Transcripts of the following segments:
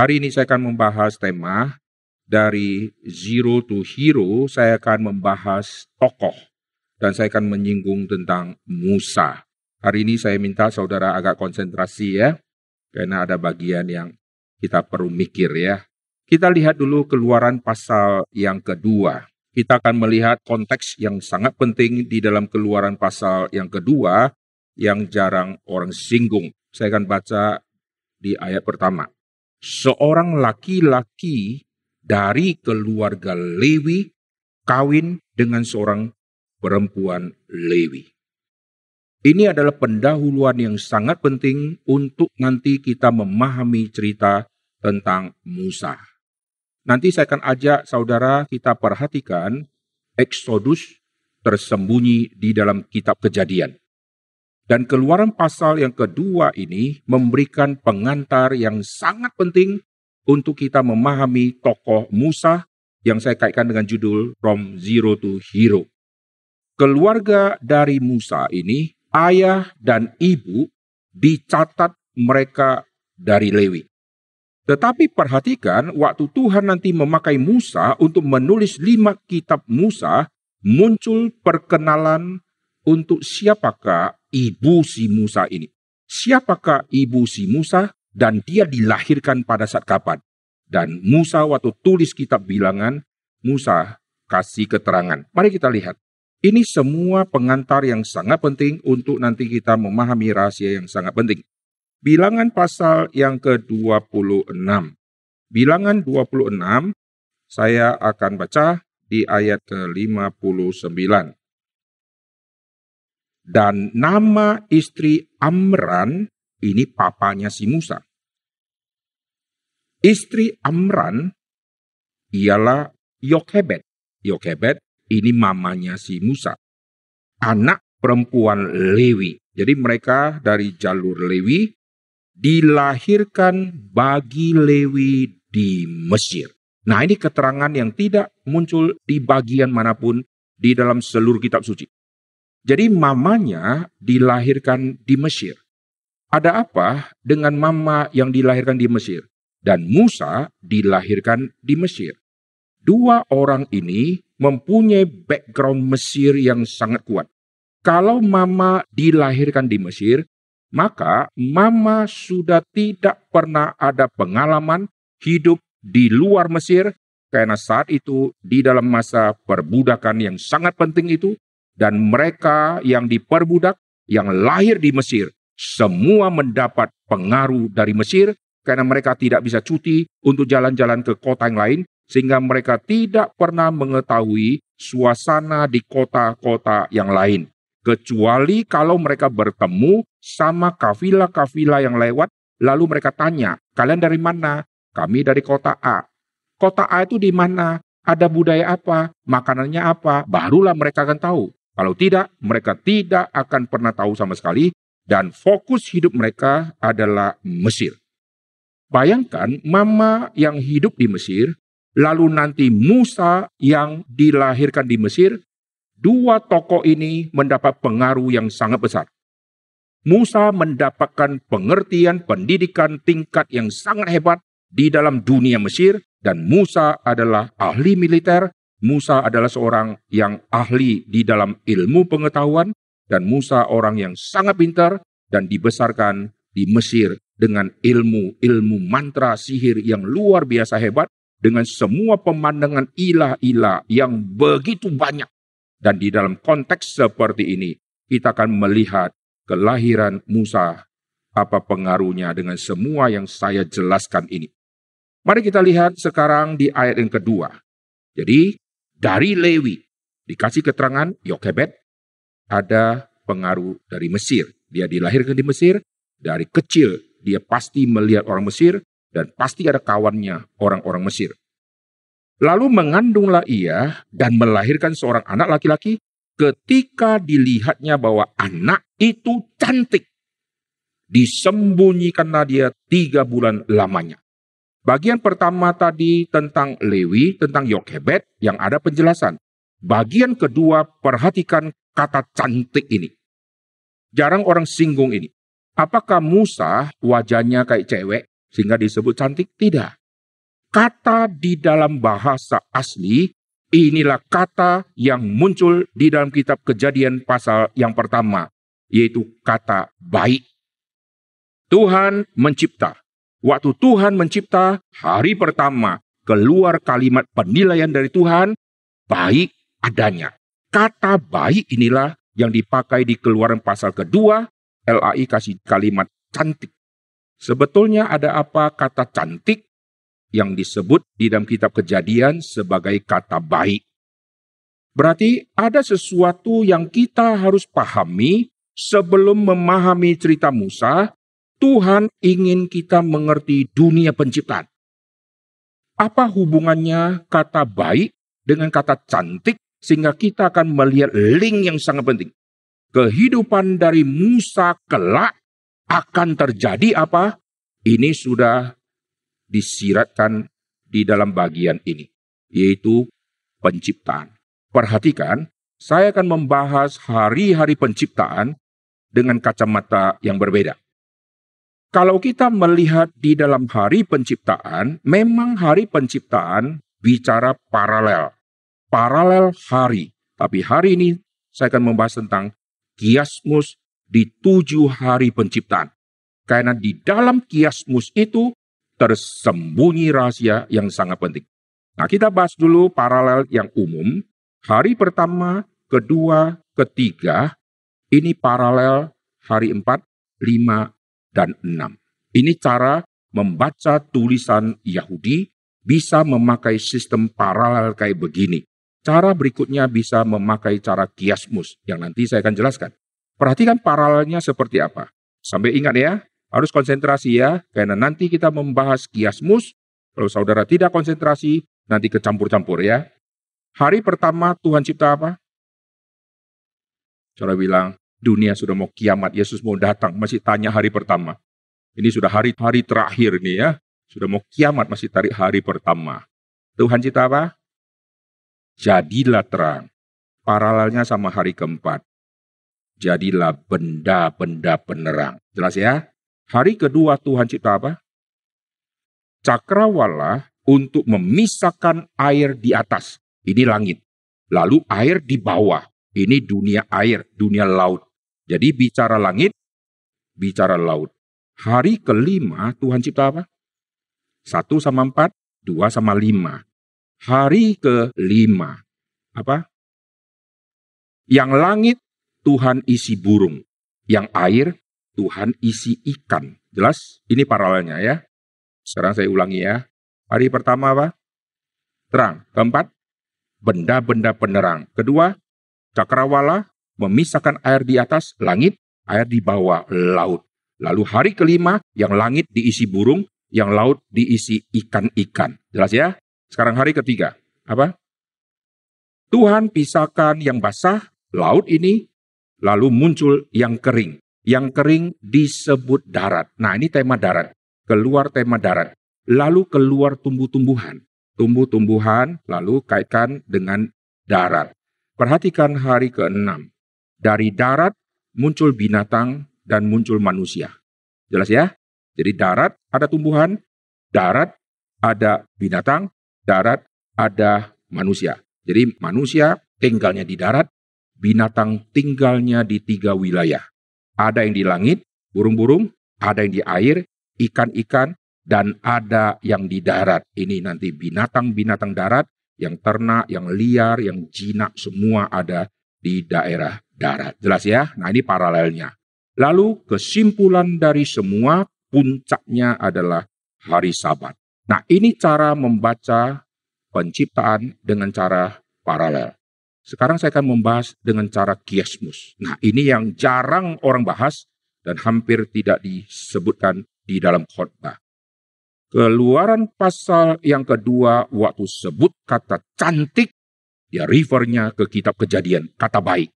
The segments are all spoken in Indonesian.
Hari ini saya akan membahas tema dari Zero to Hero, saya akan membahas tokoh dan saya akan menyinggung tentang Musa. Hari ini saya minta saudara agak konsentrasi ya, karena ada bagian yang kita perlu mikir ya. Kita lihat dulu keluaran pasal yang kedua. Kita akan melihat konteks yang sangat penting di dalam keluaran pasal yang kedua yang jarang orang singgung. Saya akan baca di ayat pertama seorang laki-laki dari keluarga Lewi kawin dengan seorang perempuan Lewi. Ini adalah pendahuluan yang sangat penting untuk nanti kita memahami cerita tentang Musa. Nanti saya akan ajak saudara kita perhatikan Eksodus tersembunyi di dalam kitab Kejadian. Dan keluaran pasal yang kedua ini memberikan pengantar yang sangat penting untuk kita memahami tokoh Musa yang saya kaitkan dengan judul From Zero to Hero. Keluarga dari Musa ini, ayah dan ibu dicatat mereka dari Lewi. Tetapi perhatikan waktu Tuhan nanti memakai Musa untuk menulis lima kitab Musa, muncul perkenalan untuk siapakah ibu si Musa ini. Siapakah ibu si Musa dan dia dilahirkan pada saat kapan? Dan Musa waktu tulis kitab bilangan, Musa kasih keterangan. Mari kita lihat. Ini semua pengantar yang sangat penting untuk nanti kita memahami rahasia yang sangat penting. Bilangan pasal yang ke-26. Bilangan 26 saya akan baca di ayat ke-59. Dan nama istri Amran ini papanya si Musa. Istri Amran ialah Yokebet. Yokebet ini mamanya si Musa. Anak perempuan Lewi. Jadi mereka dari jalur Lewi dilahirkan bagi Lewi di Mesir. Nah ini keterangan yang tidak muncul di bagian manapun di dalam seluruh kitab suci. Jadi mamanya dilahirkan di Mesir. Ada apa dengan mama yang dilahirkan di Mesir? Dan Musa dilahirkan di Mesir. Dua orang ini mempunyai background Mesir yang sangat kuat. Kalau mama dilahirkan di Mesir, maka mama sudah tidak pernah ada pengalaman hidup di luar Mesir karena saat itu di dalam masa perbudakan yang sangat penting itu dan mereka yang diperbudak yang lahir di Mesir semua mendapat pengaruh dari Mesir karena mereka tidak bisa cuti untuk jalan-jalan ke kota yang lain sehingga mereka tidak pernah mengetahui suasana di kota-kota yang lain kecuali kalau mereka bertemu sama kafilah-kafilah yang lewat lalu mereka tanya kalian dari mana kami dari kota A kota A itu di mana ada budaya apa makanannya apa barulah mereka akan tahu kalau tidak, mereka tidak akan pernah tahu sama sekali dan fokus hidup mereka adalah Mesir. Bayangkan mama yang hidup di Mesir, lalu nanti Musa yang dilahirkan di Mesir, dua tokoh ini mendapat pengaruh yang sangat besar. Musa mendapatkan pengertian pendidikan tingkat yang sangat hebat di dalam dunia Mesir dan Musa adalah ahli militer Musa adalah seorang yang ahli di dalam ilmu pengetahuan, dan Musa orang yang sangat pintar dan dibesarkan di Mesir dengan ilmu-ilmu mantra sihir yang luar biasa hebat, dengan semua pemandangan ilah-ilah yang begitu banyak. Dan di dalam konteks seperti ini, kita akan melihat kelahiran Musa, apa pengaruhnya dengan semua yang saya jelaskan ini. Mari kita lihat sekarang di ayat yang kedua. Jadi, dari Lewi. Dikasih keterangan Yokebet ada pengaruh dari Mesir. Dia dilahirkan di Mesir, dari kecil dia pasti melihat orang Mesir dan pasti ada kawannya orang-orang Mesir. Lalu mengandunglah ia dan melahirkan seorang anak laki-laki ketika dilihatnya bahwa anak itu cantik. Disembunyikanlah dia tiga bulan lamanya. Bagian pertama tadi tentang Lewi, tentang Yokebet yang ada penjelasan. Bagian kedua perhatikan kata cantik ini. Jarang orang singgung ini. Apakah Musa wajahnya kayak cewek sehingga disebut cantik? Tidak. Kata di dalam bahasa asli inilah kata yang muncul di dalam kitab Kejadian pasal yang pertama, yaitu kata baik. Tuhan mencipta Waktu Tuhan mencipta hari pertama, keluar kalimat penilaian dari Tuhan, baik adanya. Kata baik inilah yang dipakai di keluaran pasal kedua, LAI kasih kalimat cantik. Sebetulnya ada apa kata cantik yang disebut di dalam kitab kejadian sebagai kata baik. Berarti ada sesuatu yang kita harus pahami sebelum memahami cerita Musa Tuhan ingin kita mengerti dunia penciptaan. Apa hubungannya kata baik dengan kata cantik sehingga kita akan melihat link yang sangat penting. Kehidupan dari Musa kelak akan terjadi apa? Ini sudah disiratkan di dalam bagian ini, yaitu penciptaan. Perhatikan, saya akan membahas hari-hari penciptaan dengan kacamata yang berbeda. Kalau kita melihat di dalam hari penciptaan, memang hari penciptaan bicara paralel. Paralel hari. Tapi hari ini saya akan membahas tentang kiasmus di tujuh hari penciptaan. Karena di dalam kiasmus itu tersembunyi rahasia yang sangat penting. Nah kita bahas dulu paralel yang umum. Hari pertama, kedua, ketiga, ini paralel hari empat, lima dan 6. Ini cara membaca tulisan Yahudi bisa memakai sistem paralel kayak begini. Cara berikutnya bisa memakai cara kiasmus yang nanti saya akan jelaskan. Perhatikan paralelnya seperti apa. Sampai ingat ya, harus konsentrasi ya, karena nanti kita membahas kiasmus. Kalau saudara tidak konsentrasi, nanti kecampur-campur ya. Hari pertama Tuhan cipta apa? Saudara bilang, Dunia sudah mau kiamat, Yesus mau datang, masih tanya hari pertama. Ini sudah hari-hari terakhir nih ya, sudah mau kiamat, masih tarik hari pertama. Tuhan cita apa? Jadilah terang. Paralelnya sama hari keempat. Jadilah benda-benda penerang. Jelas ya? Hari kedua Tuhan cipta apa? Cakrawala untuk memisahkan air di atas. Ini langit. Lalu air di bawah. Ini dunia air, dunia laut. Jadi bicara langit, bicara laut. Hari kelima Tuhan cipta apa? Satu sama empat, dua sama lima. Hari kelima. Apa? Yang langit Tuhan isi burung. Yang air Tuhan isi ikan. Jelas? Ini paralelnya ya. Sekarang saya ulangi ya. Hari pertama apa? Terang. Keempat, benda-benda penerang. Kedua, cakrawala memisahkan air di atas langit, air di bawah laut. Lalu hari kelima yang langit diisi burung, yang laut diisi ikan-ikan. Jelas ya? Sekarang hari ketiga. Apa? Tuhan pisahkan yang basah, laut ini, lalu muncul yang kering. Yang kering disebut darat. Nah ini tema darat. Keluar tema darat. Lalu keluar tumbuh-tumbuhan. Tumbuh-tumbuhan lalu kaitkan dengan darat. Perhatikan hari ke-6. Dari darat muncul binatang dan muncul manusia. Jelas ya? Jadi darat ada tumbuhan, darat ada binatang, darat ada manusia. Jadi manusia tinggalnya di darat, binatang tinggalnya di tiga wilayah. Ada yang di langit, burung-burung, ada yang di air, ikan-ikan, dan ada yang di darat. Ini nanti binatang-binatang darat, yang ternak, yang liar, yang jinak, semua ada di daerah darat. Jelas ya? Nah ini paralelnya. Lalu kesimpulan dari semua puncaknya adalah hari sabat. Nah ini cara membaca penciptaan dengan cara paralel. Sekarang saya akan membahas dengan cara kiasmus. Nah ini yang jarang orang bahas dan hampir tidak disebutkan di dalam khotbah. Keluaran pasal yang kedua waktu sebut kata cantik dia ya, refernya ke kitab kejadian, kata baik.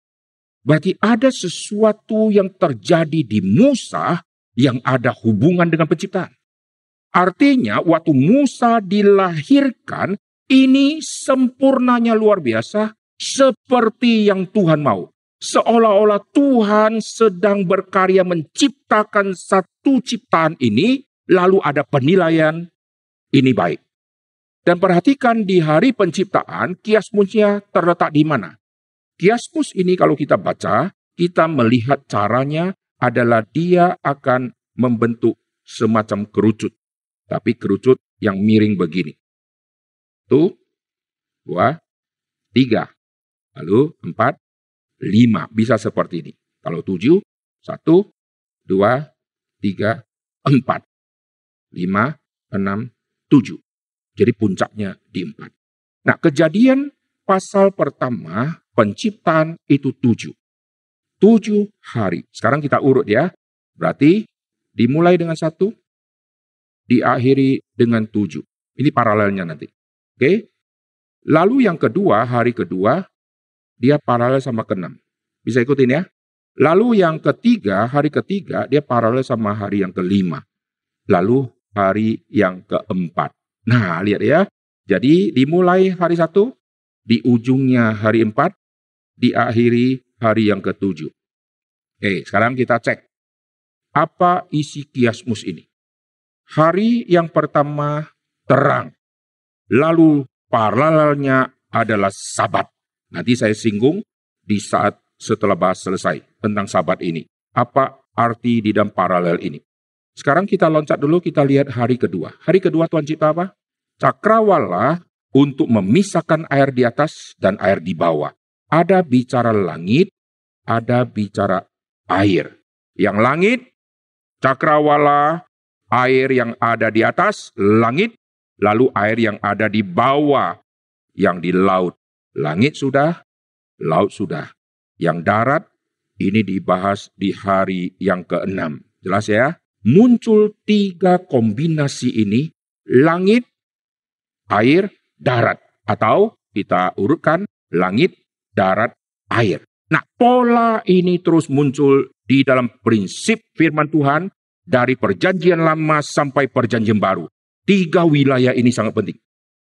Berarti ada sesuatu yang terjadi di Musa yang ada hubungan dengan penciptaan. Artinya waktu Musa dilahirkan, ini sempurnanya luar biasa seperti yang Tuhan mau. Seolah-olah Tuhan sedang berkarya menciptakan satu ciptaan ini, lalu ada penilaian ini baik dan perhatikan di hari penciptaan, kiasmusnya terletak di mana? Kiasmus ini kalau kita baca, kita melihat caranya adalah dia akan membentuk semacam kerucut. Tapi kerucut yang miring begini. Satu, dua, tiga, lalu empat, lima. Bisa seperti ini. Kalau tujuh, satu, dua, tiga, empat, lima, enam, tujuh. Jadi puncaknya di empat. Nah kejadian pasal pertama penciptaan itu tujuh. Tujuh hari. Sekarang kita urut ya. Berarti dimulai dengan satu, diakhiri dengan tujuh. Ini paralelnya nanti. Oke. Lalu yang kedua, hari kedua, dia paralel sama keenam. Bisa ikutin ya. Lalu yang ketiga, hari ketiga, dia paralel sama hari yang kelima. Lalu hari yang keempat. Nah, lihat ya. Jadi dimulai hari satu, di ujungnya hari empat, diakhiri hari yang ketujuh. Oke, sekarang kita cek. Apa isi kiasmus ini? Hari yang pertama terang. Lalu paralelnya adalah sabat. Nanti saya singgung di saat setelah bahas selesai tentang sabat ini. Apa arti di dalam paralel ini? Sekarang kita loncat dulu, kita lihat hari kedua. Hari kedua Tuhan cipta apa? Cakrawala untuk memisahkan air di atas dan air di bawah. Ada bicara langit, ada bicara air. Yang langit, cakrawala, air yang ada di atas, langit, lalu air yang ada di bawah, yang di laut. Langit sudah, laut sudah. Yang darat, ini dibahas di hari yang keenam. Jelas ya? muncul tiga kombinasi ini, langit, air, darat. Atau kita urutkan langit, darat, air. Nah, pola ini terus muncul di dalam prinsip firman Tuhan dari perjanjian lama sampai perjanjian baru. Tiga wilayah ini sangat penting.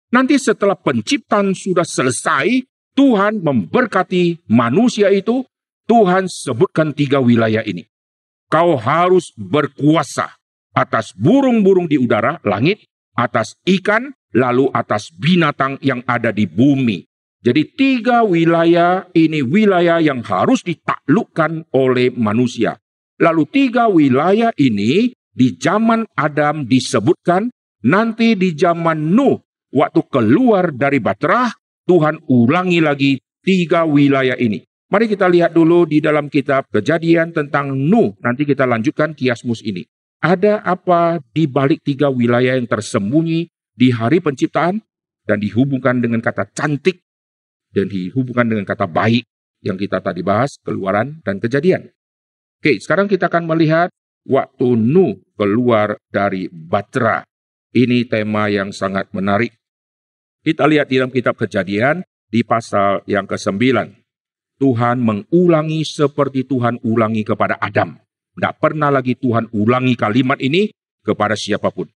Nanti setelah penciptaan sudah selesai, Tuhan memberkati manusia itu, Tuhan sebutkan tiga wilayah ini kau harus berkuasa atas burung-burung di udara, langit, atas ikan, lalu atas binatang yang ada di bumi. Jadi tiga wilayah ini wilayah yang harus ditaklukkan oleh manusia. Lalu tiga wilayah ini di zaman Adam disebutkan, nanti di zaman Nuh waktu keluar dari Batrah, Tuhan ulangi lagi tiga wilayah ini. Mari kita lihat dulu di dalam kitab kejadian tentang Nuh. Nanti kita lanjutkan kiasmus ini. Ada apa di balik tiga wilayah yang tersembunyi di hari penciptaan dan dihubungkan dengan kata cantik dan dihubungkan dengan kata baik yang kita tadi bahas, keluaran dan kejadian. Oke, sekarang kita akan melihat waktu Nuh keluar dari Batra. Ini tema yang sangat menarik. Kita lihat di dalam kitab kejadian di pasal yang ke-9. Tuhan mengulangi seperti Tuhan ulangi kepada Adam. Tidak pernah lagi Tuhan ulangi kalimat ini kepada siapapun.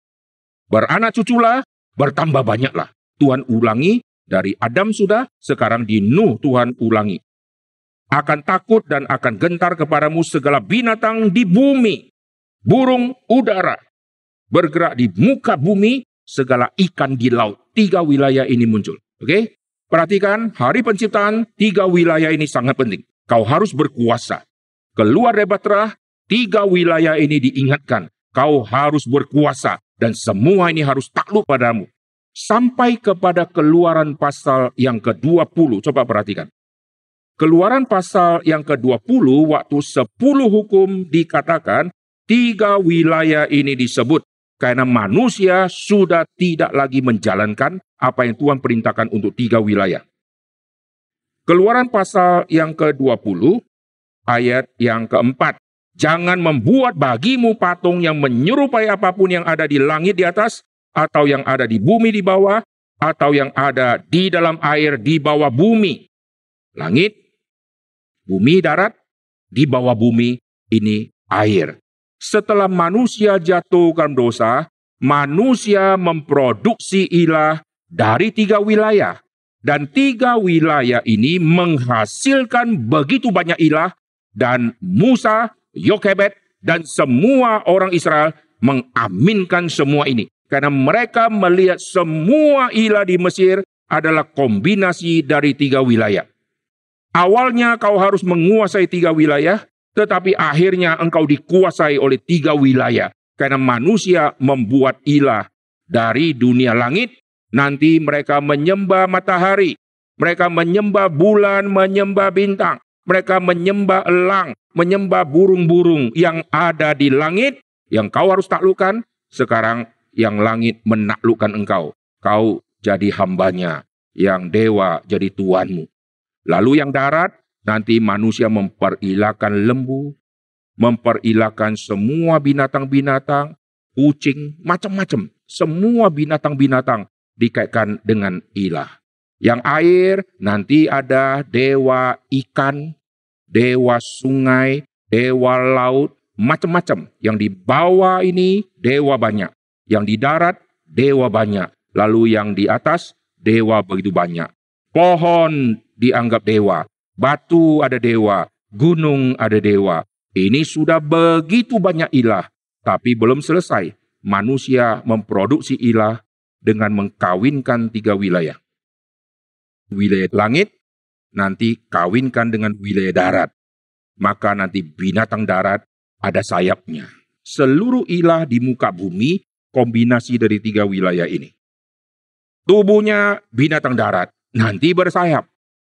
Beranak cuculah, bertambah banyaklah. Tuhan ulangi dari Adam sudah, sekarang di Nuh Tuhan ulangi. Akan takut dan akan gentar kepadamu segala binatang di bumi, burung udara, bergerak di muka bumi, segala ikan di laut. Tiga wilayah ini muncul. Oke? Okay? Perhatikan, hari penciptaan, tiga wilayah ini sangat penting. Kau harus berkuasa. Keluar dari Batra, tiga wilayah ini diingatkan. Kau harus berkuasa dan semua ini harus takluk padamu. Sampai kepada keluaran pasal yang ke-20. Coba perhatikan. Keluaran pasal yang ke-20 waktu 10 hukum dikatakan tiga wilayah ini disebut karena manusia sudah tidak lagi menjalankan apa yang Tuhan perintahkan untuk tiga wilayah. Keluaran pasal yang ke-20 ayat yang keempat. Jangan membuat bagimu patung yang menyerupai apapun yang ada di langit di atas, atau yang ada di bumi di bawah, atau yang ada di dalam air di bawah bumi. Langit, bumi, darat, di bawah bumi ini air setelah manusia jatuhkan dosa, manusia memproduksi ilah dari tiga wilayah. Dan tiga wilayah ini menghasilkan begitu banyak ilah dan Musa, Yokebet, dan semua orang Israel mengaminkan semua ini. Karena mereka melihat semua ilah di Mesir adalah kombinasi dari tiga wilayah. Awalnya kau harus menguasai tiga wilayah, tetapi akhirnya engkau dikuasai oleh tiga wilayah. Karena manusia membuat ilah dari dunia langit, nanti mereka menyembah matahari, mereka menyembah bulan, menyembah bintang, mereka menyembah elang, menyembah burung-burung yang ada di langit, yang kau harus taklukan, sekarang yang langit menaklukkan engkau. Kau jadi hambanya, yang dewa jadi tuanmu. Lalu yang darat Nanti manusia memperilakan lembu, memperilakan semua binatang-binatang, kucing, macam-macam. Semua binatang-binatang dikaitkan dengan ilah. Yang air nanti ada dewa ikan, dewa sungai, dewa laut, macam-macam. Yang di bawah ini dewa banyak. Yang di darat dewa banyak. Lalu yang di atas dewa begitu banyak. Pohon dianggap dewa batu ada dewa, gunung ada dewa. Ini sudah begitu banyak ilah, tapi belum selesai. Manusia memproduksi ilah dengan mengkawinkan tiga wilayah. Wilayah langit, nanti kawinkan dengan wilayah darat. Maka nanti binatang darat ada sayapnya. Seluruh ilah di muka bumi kombinasi dari tiga wilayah ini. Tubuhnya binatang darat, nanti bersayap.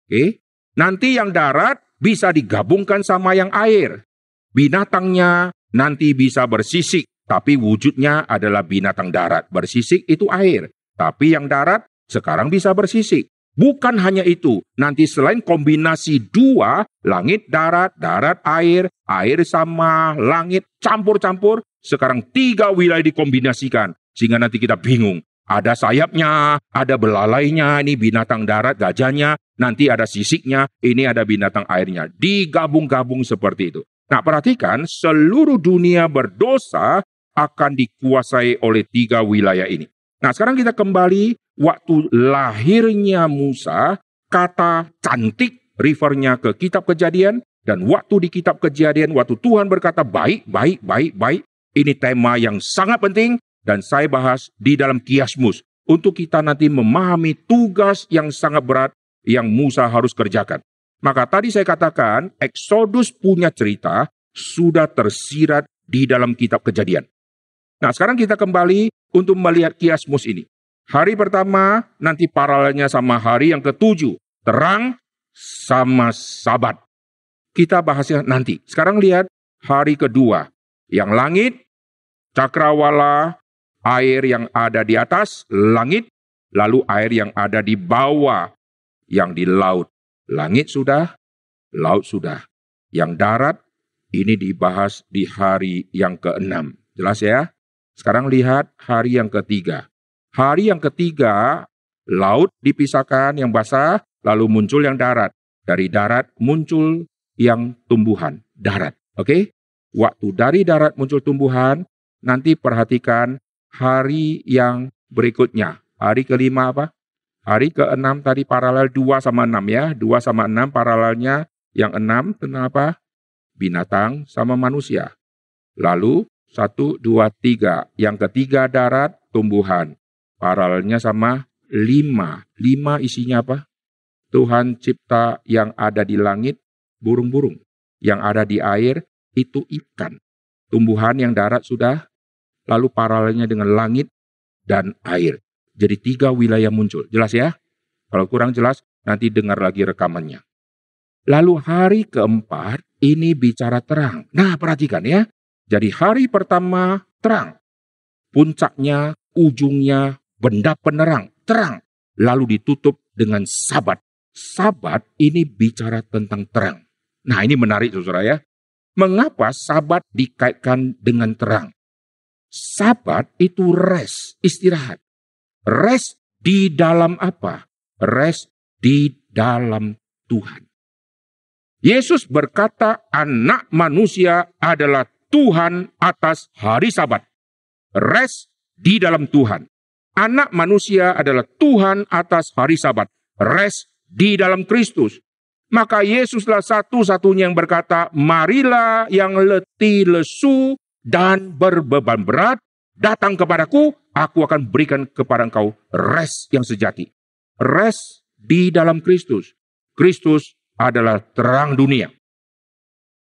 Oke, Nanti yang darat bisa digabungkan sama yang air. Binatangnya nanti bisa bersisik, tapi wujudnya adalah binatang darat. Bersisik itu air, tapi yang darat sekarang bisa bersisik. Bukan hanya itu, nanti selain kombinasi dua, langit darat, darat air, air sama langit campur-campur, sekarang tiga wilayah dikombinasikan. Sehingga nanti kita bingung, ada sayapnya, ada belalainya, ini binatang darat, gajahnya, nanti ada sisiknya, ini ada binatang airnya. Digabung-gabung seperti itu. Nah perhatikan, seluruh dunia berdosa akan dikuasai oleh tiga wilayah ini. Nah sekarang kita kembali waktu lahirnya Musa, kata cantik refernya ke kitab kejadian, dan waktu di kitab kejadian, waktu Tuhan berkata baik, baik, baik, baik, ini tema yang sangat penting dan saya bahas di dalam kiasmus untuk kita nanti memahami tugas yang sangat berat yang Musa harus kerjakan. Maka tadi saya katakan, Exodus punya cerita sudah tersirat di dalam kitab kejadian. Nah sekarang kita kembali untuk melihat kiasmus ini. Hari pertama nanti paralelnya sama hari yang ketujuh. Terang sama sabat. Kita bahasnya nanti. Sekarang lihat hari kedua. Yang langit, cakrawala, air yang ada di atas, langit, lalu air yang ada di bawah, yang di laut. Langit sudah, laut sudah. Yang darat, ini dibahas di hari yang keenam. Jelas ya? Sekarang lihat hari yang ketiga. Hari yang ketiga, laut dipisahkan yang basah, lalu muncul yang darat. Dari darat muncul yang tumbuhan, darat. Oke? Okay? Waktu dari darat muncul tumbuhan, nanti perhatikan hari yang berikutnya. Hari kelima apa? Hari ke-6 tadi paralel 2 sama 6 ya. 2 sama 6 paralelnya yang 6 tentang apa? Binatang sama manusia. Lalu 1, 2, 3. Yang ketiga darat, tumbuhan. Paralelnya sama 5. 5 isinya apa? Tuhan cipta yang ada di langit, burung-burung. Yang ada di air, itu ikan. Tumbuhan yang darat sudah, lalu paralelnya dengan langit dan air. Jadi tiga wilayah muncul. Jelas ya? Kalau kurang jelas, nanti dengar lagi rekamannya. Lalu hari keempat, ini bicara terang. Nah, perhatikan ya. Jadi hari pertama terang. Puncaknya, ujungnya, benda penerang, terang. Lalu ditutup dengan sabat. Sabat ini bicara tentang terang. Nah ini menarik saudara ya. Mengapa sabat dikaitkan dengan terang? Sabat itu rest, istirahat. Rest di dalam apa? Rest di dalam Tuhan. Yesus berkata, "Anak manusia adalah Tuhan atas hari Sabat." Rest di dalam Tuhan. Anak manusia adalah Tuhan atas hari Sabat. Rest di dalam Kristus. Maka Yesuslah satu-satunya yang berkata, "Marilah yang letih lesu dan berbeban berat, datang kepadaku, aku akan berikan kepada engkau res yang sejati. Res di dalam Kristus. Kristus adalah terang dunia.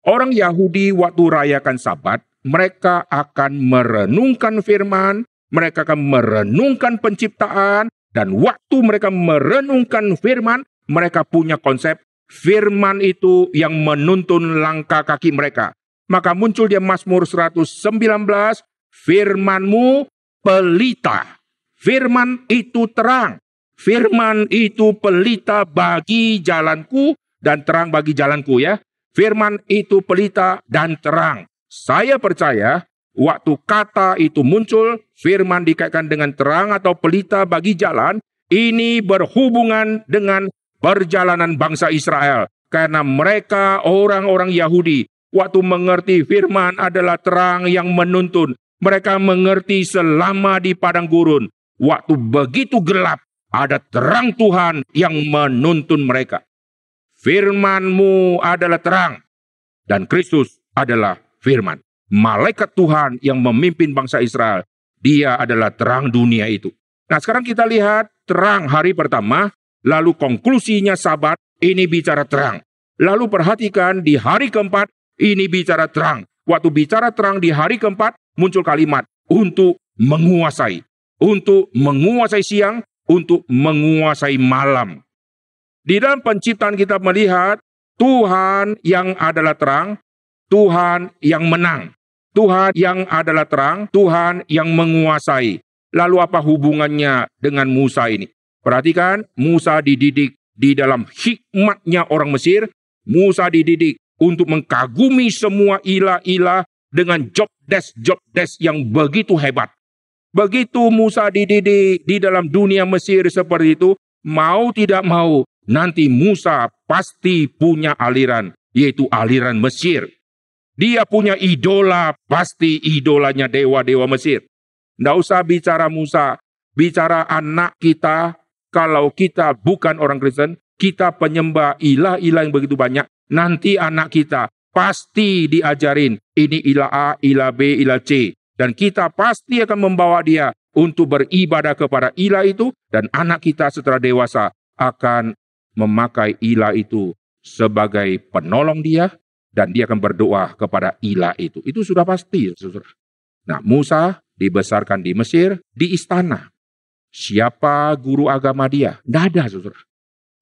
Orang Yahudi waktu rayakan sabat, mereka akan merenungkan firman, mereka akan merenungkan penciptaan, dan waktu mereka merenungkan firman, mereka punya konsep firman itu yang menuntun langkah kaki mereka. Maka muncul dia Mazmur 119 firmanmu pelita. Firman itu terang. Firman itu pelita bagi jalanku dan terang bagi jalanku ya. Firman itu pelita dan terang. Saya percaya waktu kata itu muncul, firman dikaitkan dengan terang atau pelita bagi jalan, ini berhubungan dengan perjalanan bangsa Israel. Karena mereka orang-orang Yahudi waktu mengerti firman adalah terang yang menuntun. Mereka mengerti selama di padang gurun, waktu begitu gelap, ada terang Tuhan yang menuntun mereka. Firmanmu adalah terang, dan Kristus adalah firman. Malaikat Tuhan yang memimpin bangsa Israel, dia adalah terang dunia itu. Nah sekarang kita lihat terang hari pertama, lalu konklusinya sabat, ini bicara terang. Lalu perhatikan di hari keempat, ini bicara terang. Waktu bicara terang di hari keempat, muncul kalimat untuk menguasai. Untuk menguasai siang, untuk menguasai malam. Di dalam penciptaan kita melihat Tuhan yang adalah terang, Tuhan yang menang. Tuhan yang adalah terang, Tuhan yang menguasai. Lalu apa hubungannya dengan Musa ini? Perhatikan, Musa dididik di dalam hikmatnya orang Mesir. Musa dididik untuk mengkagumi semua ilah-ilah dengan job desk job desk yang begitu hebat. Begitu Musa dididik di dalam dunia Mesir seperti itu, mau tidak mau, nanti Musa pasti punya aliran, yaitu aliran Mesir. Dia punya idola, pasti idolanya dewa-dewa Mesir. Tidak usah bicara Musa, bicara anak kita, kalau kita bukan orang Kristen, kita penyembah ilah-ilah yang begitu banyak, Nanti anak kita pasti diajarin ini ila A, ila B, ila C. Dan kita pasti akan membawa dia untuk beribadah kepada ila itu dan anak kita setelah dewasa akan memakai ila itu sebagai penolong dia dan dia akan berdoa kepada ila itu. Itu sudah pasti, Saudara. Nah, Musa dibesarkan di Mesir, di istana. Siapa guru agama dia? Tidak ada, Saudara.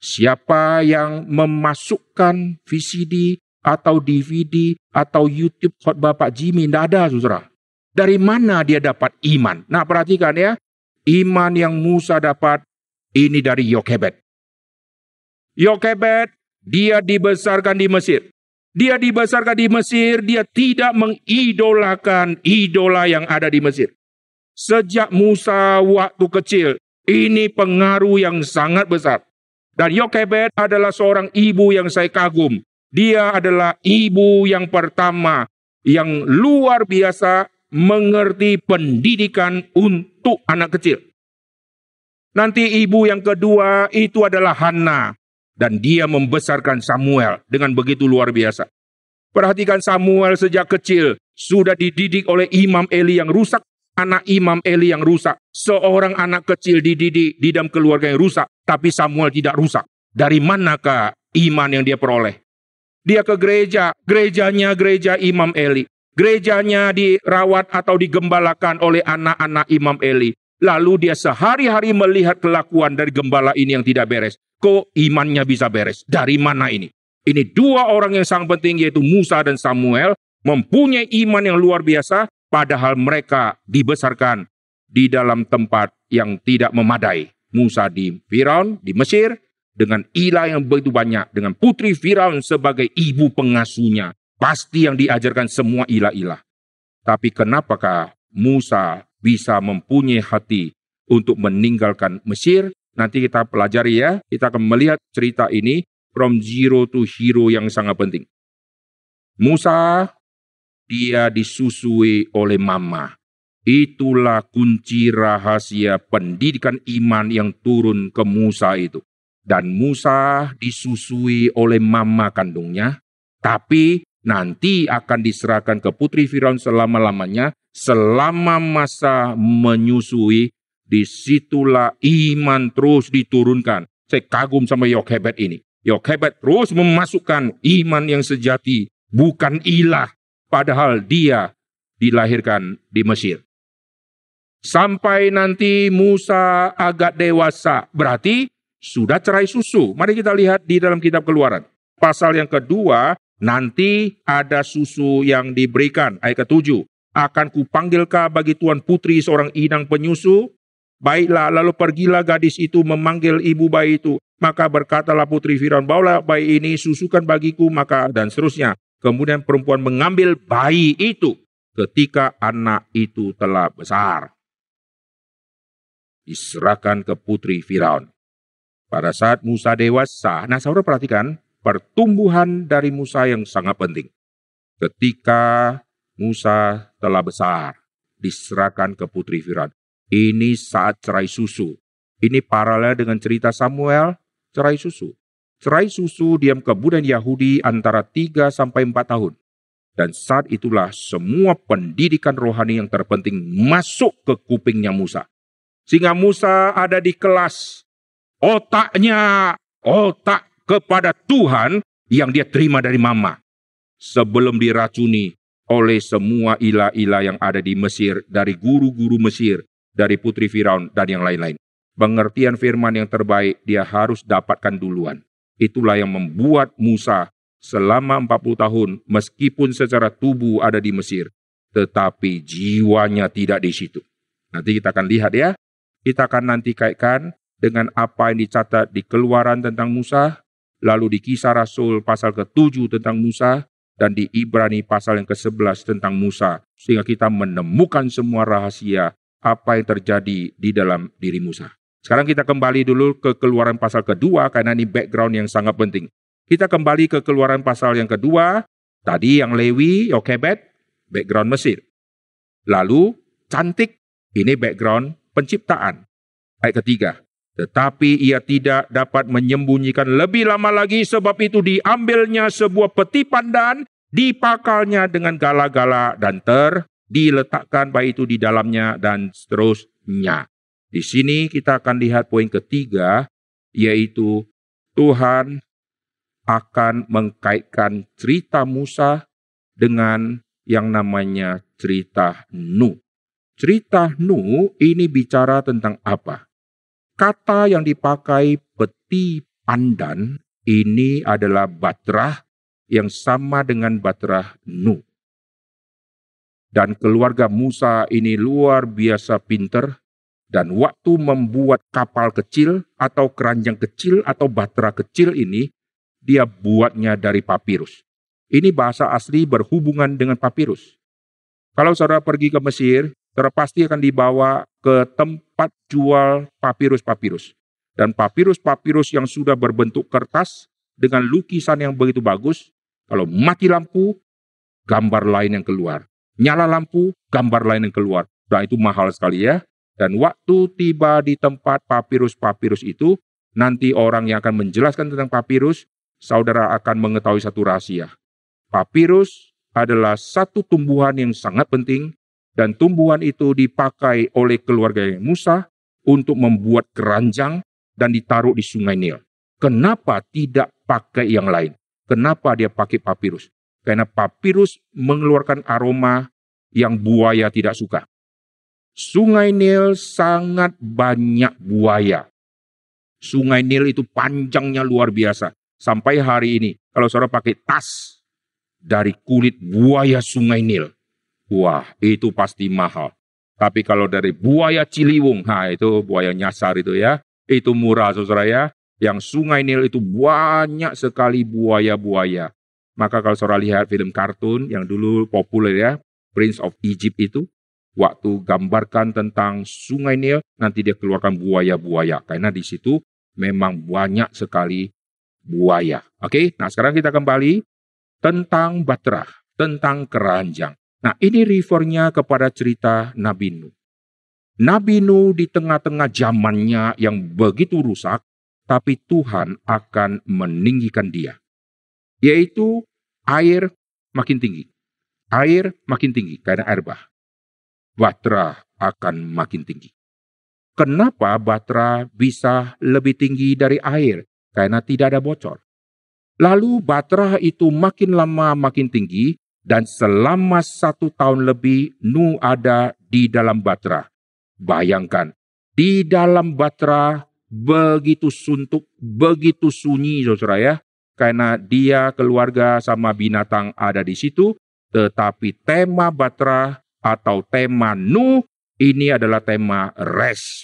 Siapa yang memasukkan VCD atau DVD atau YouTube khotbah Pak Jimmy, tidak ada saudara. Dari mana dia dapat iman? Nah perhatikan ya, iman yang Musa dapat ini dari Yokebet. Yokebet, dia dibesarkan di Mesir. Dia dibesarkan di Mesir, dia tidak mengidolakan idola yang ada di Mesir. Sejak Musa waktu kecil, ini pengaruh yang sangat besar. Dan Yokebet adalah seorang ibu yang saya kagum. Dia adalah ibu yang pertama yang luar biasa mengerti pendidikan untuk anak kecil. Nanti ibu yang kedua itu adalah Hana dan dia membesarkan Samuel dengan begitu luar biasa. Perhatikan Samuel sejak kecil sudah dididik oleh Imam Eli yang rusak anak imam Eli yang rusak, seorang anak kecil dididik di dalam keluarga yang rusak, tapi Samuel tidak rusak. Dari manakah iman yang dia peroleh? Dia ke gereja, gerejanya gereja Imam Eli. Gerejanya dirawat atau digembalakan oleh anak-anak Imam Eli. Lalu dia sehari-hari melihat kelakuan dari gembala ini yang tidak beres. Kok imannya bisa beres? Dari mana ini? Ini dua orang yang sangat penting yaitu Musa dan Samuel mempunyai iman yang luar biasa padahal mereka dibesarkan di dalam tempat yang tidak memadai. Musa di Firaun di Mesir dengan ilah yang begitu banyak dengan putri Firaun sebagai ibu pengasuhnya. Pasti yang diajarkan semua ilah-ilah. Tapi kenapakah Musa bisa mempunyai hati untuk meninggalkan Mesir? Nanti kita pelajari ya. Kita akan melihat cerita ini from zero to hero yang sangat penting. Musa dia disusui oleh mama. Itulah kunci rahasia pendidikan iman yang turun ke Musa itu. Dan Musa disusui oleh mama kandungnya, tapi nanti akan diserahkan ke putri Firaun selama-lamanya, selama masa menyusui, disitulah iman terus diturunkan. Saya kagum sama Yokebet ini. Yokebet terus memasukkan iman yang sejati, bukan ilah, padahal dia dilahirkan di Mesir. Sampai nanti Musa agak dewasa, berarti sudah cerai susu. Mari kita lihat di dalam kitab keluaran. Pasal yang kedua, nanti ada susu yang diberikan. Ayat ketujuh, akan kupanggilkah bagi tuan putri seorang inang penyusu? Baiklah, lalu pergilah gadis itu memanggil ibu bayi itu. Maka berkatalah putri Firaun, bawalah bayi ini susukan bagiku, maka dan seterusnya. Kemudian perempuan mengambil bayi itu ketika anak itu telah besar. Diserahkan ke putri Firaun. Pada saat Musa dewasa, nah saudara perhatikan pertumbuhan dari Musa yang sangat penting. Ketika Musa telah besar, diserahkan ke putri Firaun. Ini saat cerai susu. Ini paralel dengan cerita Samuel, cerai susu. Serai susu diam ke Yahudi antara 3 sampai 4 tahun. Dan saat itulah semua pendidikan rohani yang terpenting masuk ke kupingnya Musa. Sehingga Musa ada di kelas. Otaknya, otak kepada Tuhan yang dia terima dari mama. Sebelum diracuni oleh semua ilah-ilah yang ada di Mesir, dari guru-guru Mesir, dari putri Firaun, dan yang lain-lain. Pengertian firman yang terbaik dia harus dapatkan duluan. Itulah yang membuat Musa selama 40 tahun meskipun secara tubuh ada di Mesir, tetapi jiwanya tidak di situ. Nanti kita akan lihat ya. Kita akan nanti kaitkan dengan apa yang dicatat di keluaran tentang Musa, lalu di kisah Rasul pasal ke-7 tentang Musa, dan di Ibrani pasal yang ke-11 tentang Musa. Sehingga kita menemukan semua rahasia apa yang terjadi di dalam diri Musa. Sekarang kita kembali dulu ke keluaran pasal kedua karena ini background yang sangat penting. Kita kembali ke keluaran pasal yang kedua, tadi yang Lewi, Yokebet, background Mesir. Lalu cantik, ini background penciptaan. Ayat ketiga, tetapi ia tidak dapat menyembunyikan lebih lama lagi sebab itu diambilnya sebuah peti pandan, dipakalnya dengan gala-gala dan ter, diletakkan baik itu di dalamnya dan seterusnya. Di sini kita akan lihat poin ketiga, yaitu Tuhan akan mengkaitkan cerita Musa dengan yang namanya cerita Nu. Cerita Nu ini bicara tentang apa? Kata yang dipakai peti pandan ini adalah batrah yang sama dengan batrah Nu. Dan keluarga Musa ini luar biasa pinter dan waktu membuat kapal kecil atau keranjang kecil atau batra kecil ini, dia buatnya dari papirus. Ini bahasa asli berhubungan dengan papirus. Kalau saudara pergi ke Mesir, saudara pasti akan dibawa ke tempat jual papirus-papirus. Dan papirus-papirus yang sudah berbentuk kertas dengan lukisan yang begitu bagus, kalau mati lampu, gambar lain yang keluar. Nyala lampu, gambar lain yang keluar. Dan nah, itu mahal sekali ya. Dan waktu tiba di tempat papirus-papirus itu, nanti orang yang akan menjelaskan tentang papirus, saudara akan mengetahui satu rahasia. Papirus adalah satu tumbuhan yang sangat penting dan tumbuhan itu dipakai oleh keluarga Musa untuk membuat keranjang dan ditaruh di sungai Nil. Kenapa tidak pakai yang lain? Kenapa dia pakai papirus? Karena papirus mengeluarkan aroma yang buaya tidak suka. Sungai Nil sangat banyak buaya. Sungai Nil itu panjangnya luar biasa. Sampai hari ini, kalau saudara pakai tas dari kulit buaya Sungai Nil, wah itu pasti mahal. Tapi kalau dari buaya Ciliwung, ha nah, itu buaya nyasar itu ya, itu murah saudara ya. Yang Sungai Nil itu banyak sekali buaya-buaya. Maka kalau saudara lihat film kartun yang dulu populer ya, Prince of Egypt itu, waktu gambarkan tentang sungai Nil, nanti dia keluarkan buaya-buaya. Karena di situ memang banyak sekali buaya. Oke, nah sekarang kita kembali tentang batra, tentang keranjang. Nah ini refernya kepada cerita Nabi Nuh. Nabi Nuh di tengah-tengah zamannya yang begitu rusak, tapi Tuhan akan meninggikan dia. Yaitu air makin tinggi. Air makin tinggi karena air bah. Batra akan makin tinggi. Kenapa batra bisa lebih tinggi dari air? Karena tidak ada bocor. Lalu batra itu makin lama makin tinggi dan selama satu tahun lebih Nu ada di dalam batra. Bayangkan, di dalam batra begitu suntuk, begitu sunyi saudara ya. Karena dia keluarga sama binatang ada di situ, tetapi tema batra atau tema Nuh ini adalah tema res.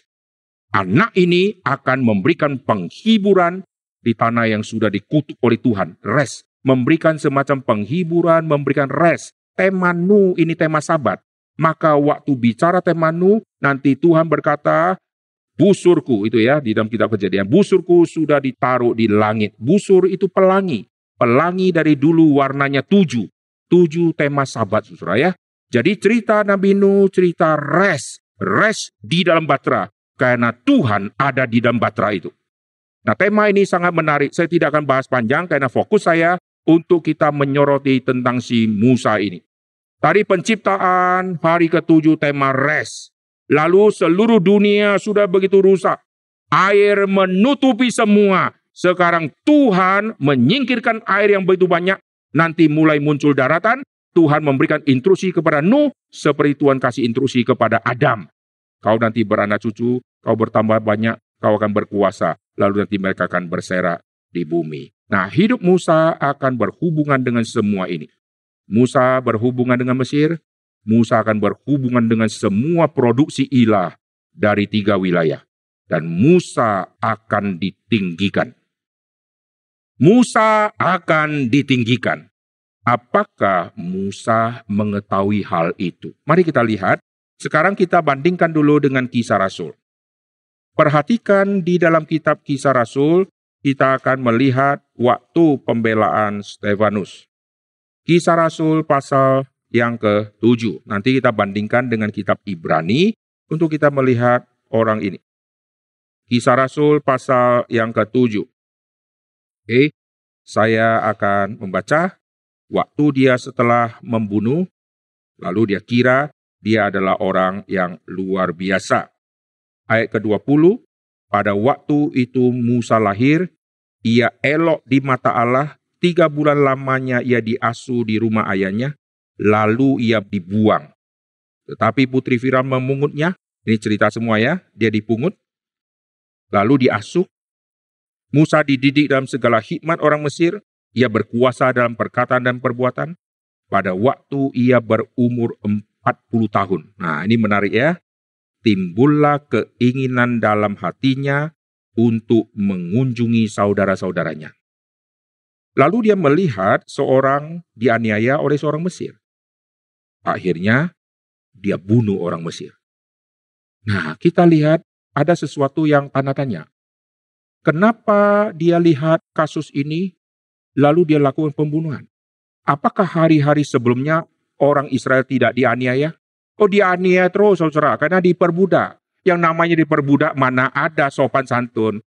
Anak ini akan memberikan penghiburan di tanah yang sudah dikutuk oleh Tuhan. Res, memberikan semacam penghiburan, memberikan res. Tema Nu ini tema sabat. Maka waktu bicara tema Nu, nanti Tuhan berkata, busurku itu ya di dalam kitab kejadian. Busurku sudah ditaruh di langit. Busur itu pelangi. Pelangi dari dulu warnanya tujuh. Tujuh tema sabat, saudara ya. Jadi cerita Nabi Nuh, cerita res, res di dalam batra. Karena Tuhan ada di dalam batra itu. Nah tema ini sangat menarik, saya tidak akan bahas panjang karena fokus saya untuk kita menyoroti tentang si Musa ini. Tadi penciptaan hari ketujuh tema res. Lalu seluruh dunia sudah begitu rusak. Air menutupi semua. Sekarang Tuhan menyingkirkan air yang begitu banyak. Nanti mulai muncul daratan, Tuhan memberikan intrusi kepada Nuh seperti Tuhan kasih intrusi kepada Adam. Kau nanti beranak cucu, kau bertambah banyak, kau akan berkuasa, lalu nanti mereka akan berserak di bumi. Nah, hidup Musa akan berhubungan dengan semua ini. Musa berhubungan dengan Mesir, Musa akan berhubungan dengan semua produksi ilah dari tiga wilayah. Dan Musa akan ditinggikan. Musa akan ditinggikan. Apakah Musa mengetahui hal itu? Mari kita lihat. Sekarang kita bandingkan dulu dengan kisah Rasul. Perhatikan di dalam kitab kisah Rasul, kita akan melihat waktu pembelaan Stefanus. Kisah Rasul pasal yang ke-7. Nanti kita bandingkan dengan kitab Ibrani untuk kita melihat orang ini. Kisah Rasul pasal yang ke-7. Oke, saya akan membaca Waktu dia setelah membunuh, lalu dia kira dia adalah orang yang luar biasa. Ayat ke-20, pada waktu itu Musa lahir, ia elok di mata Allah, tiga bulan lamanya ia diasuh di rumah ayahnya, lalu ia dibuang. Tetapi putri Firaun memungutnya, ini cerita semua ya, dia dipungut, lalu diasuh. Musa dididik dalam segala hikmat orang Mesir, ia berkuasa dalam perkataan dan perbuatan pada waktu ia berumur 40 tahun. Nah, ini menarik ya. Timbullah keinginan dalam hatinya untuk mengunjungi saudara-saudaranya. Lalu dia melihat seorang dianiaya oleh seorang Mesir. Akhirnya dia bunuh orang Mesir. Nah, kita lihat ada sesuatu yang tanda tanya. Kenapa dia lihat kasus ini lalu dia lakukan pembunuhan. Apakah hari-hari sebelumnya orang Israel tidak dianiaya? Oh dianiaya terus saudara, karena diperbudak. Yang namanya diperbudak mana ada sopan santun.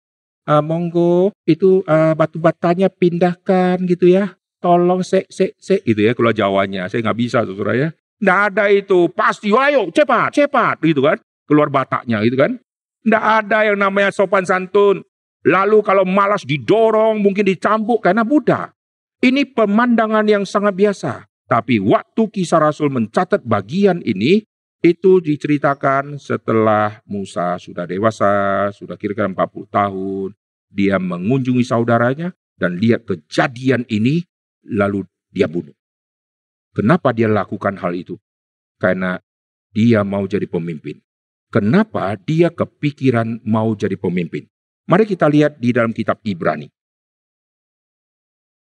Uh, monggo itu uh, batu batanya pindahkan gitu ya. Tolong se se se gitu ya kalau Jawanya. Saya nggak bisa saudara ya. Nggak ada itu. Pasti ayo cepat cepat gitu kan. Keluar bataknya gitu kan. Nggak ada yang namanya sopan santun. Lalu kalau malas didorong mungkin dicambuk karena budak. Ini pemandangan yang sangat biasa. Tapi waktu kisah Rasul mencatat bagian ini, itu diceritakan setelah Musa sudah dewasa, sudah kira-kira 40 tahun. Dia mengunjungi saudaranya dan lihat kejadian ini, lalu dia bunuh. Kenapa dia lakukan hal itu? Karena dia mau jadi pemimpin. Kenapa dia kepikiran mau jadi pemimpin? Mari kita lihat di dalam kitab Ibrani.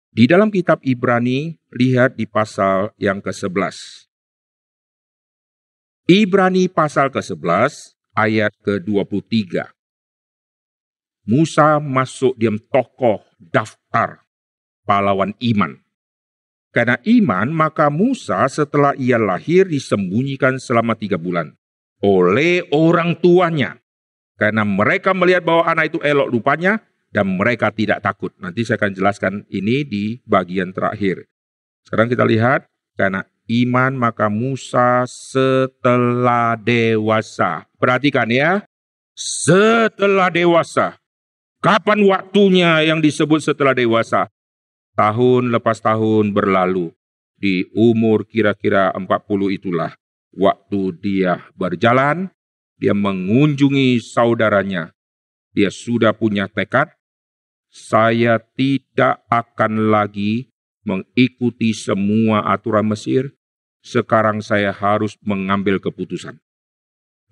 Di dalam kitab Ibrani, lihat di pasal yang ke-11. Ibrani pasal ke-11 ayat ke-23. Musa masuk diam tokoh daftar pahlawan iman. Karena iman, maka Musa setelah ia lahir disembunyikan selama tiga bulan oleh orang tuanya karena mereka melihat bahwa anak itu elok rupanya dan mereka tidak takut. Nanti saya akan jelaskan ini di bagian terakhir. Sekarang kita lihat, karena iman maka Musa setelah dewasa. Perhatikan ya, setelah dewasa. Kapan waktunya yang disebut setelah dewasa? Tahun lepas tahun berlalu. Di umur kira-kira 40 itulah waktu dia berjalan dia mengunjungi saudaranya. Dia sudah punya tekad, saya tidak akan lagi mengikuti semua aturan Mesir, sekarang saya harus mengambil keputusan.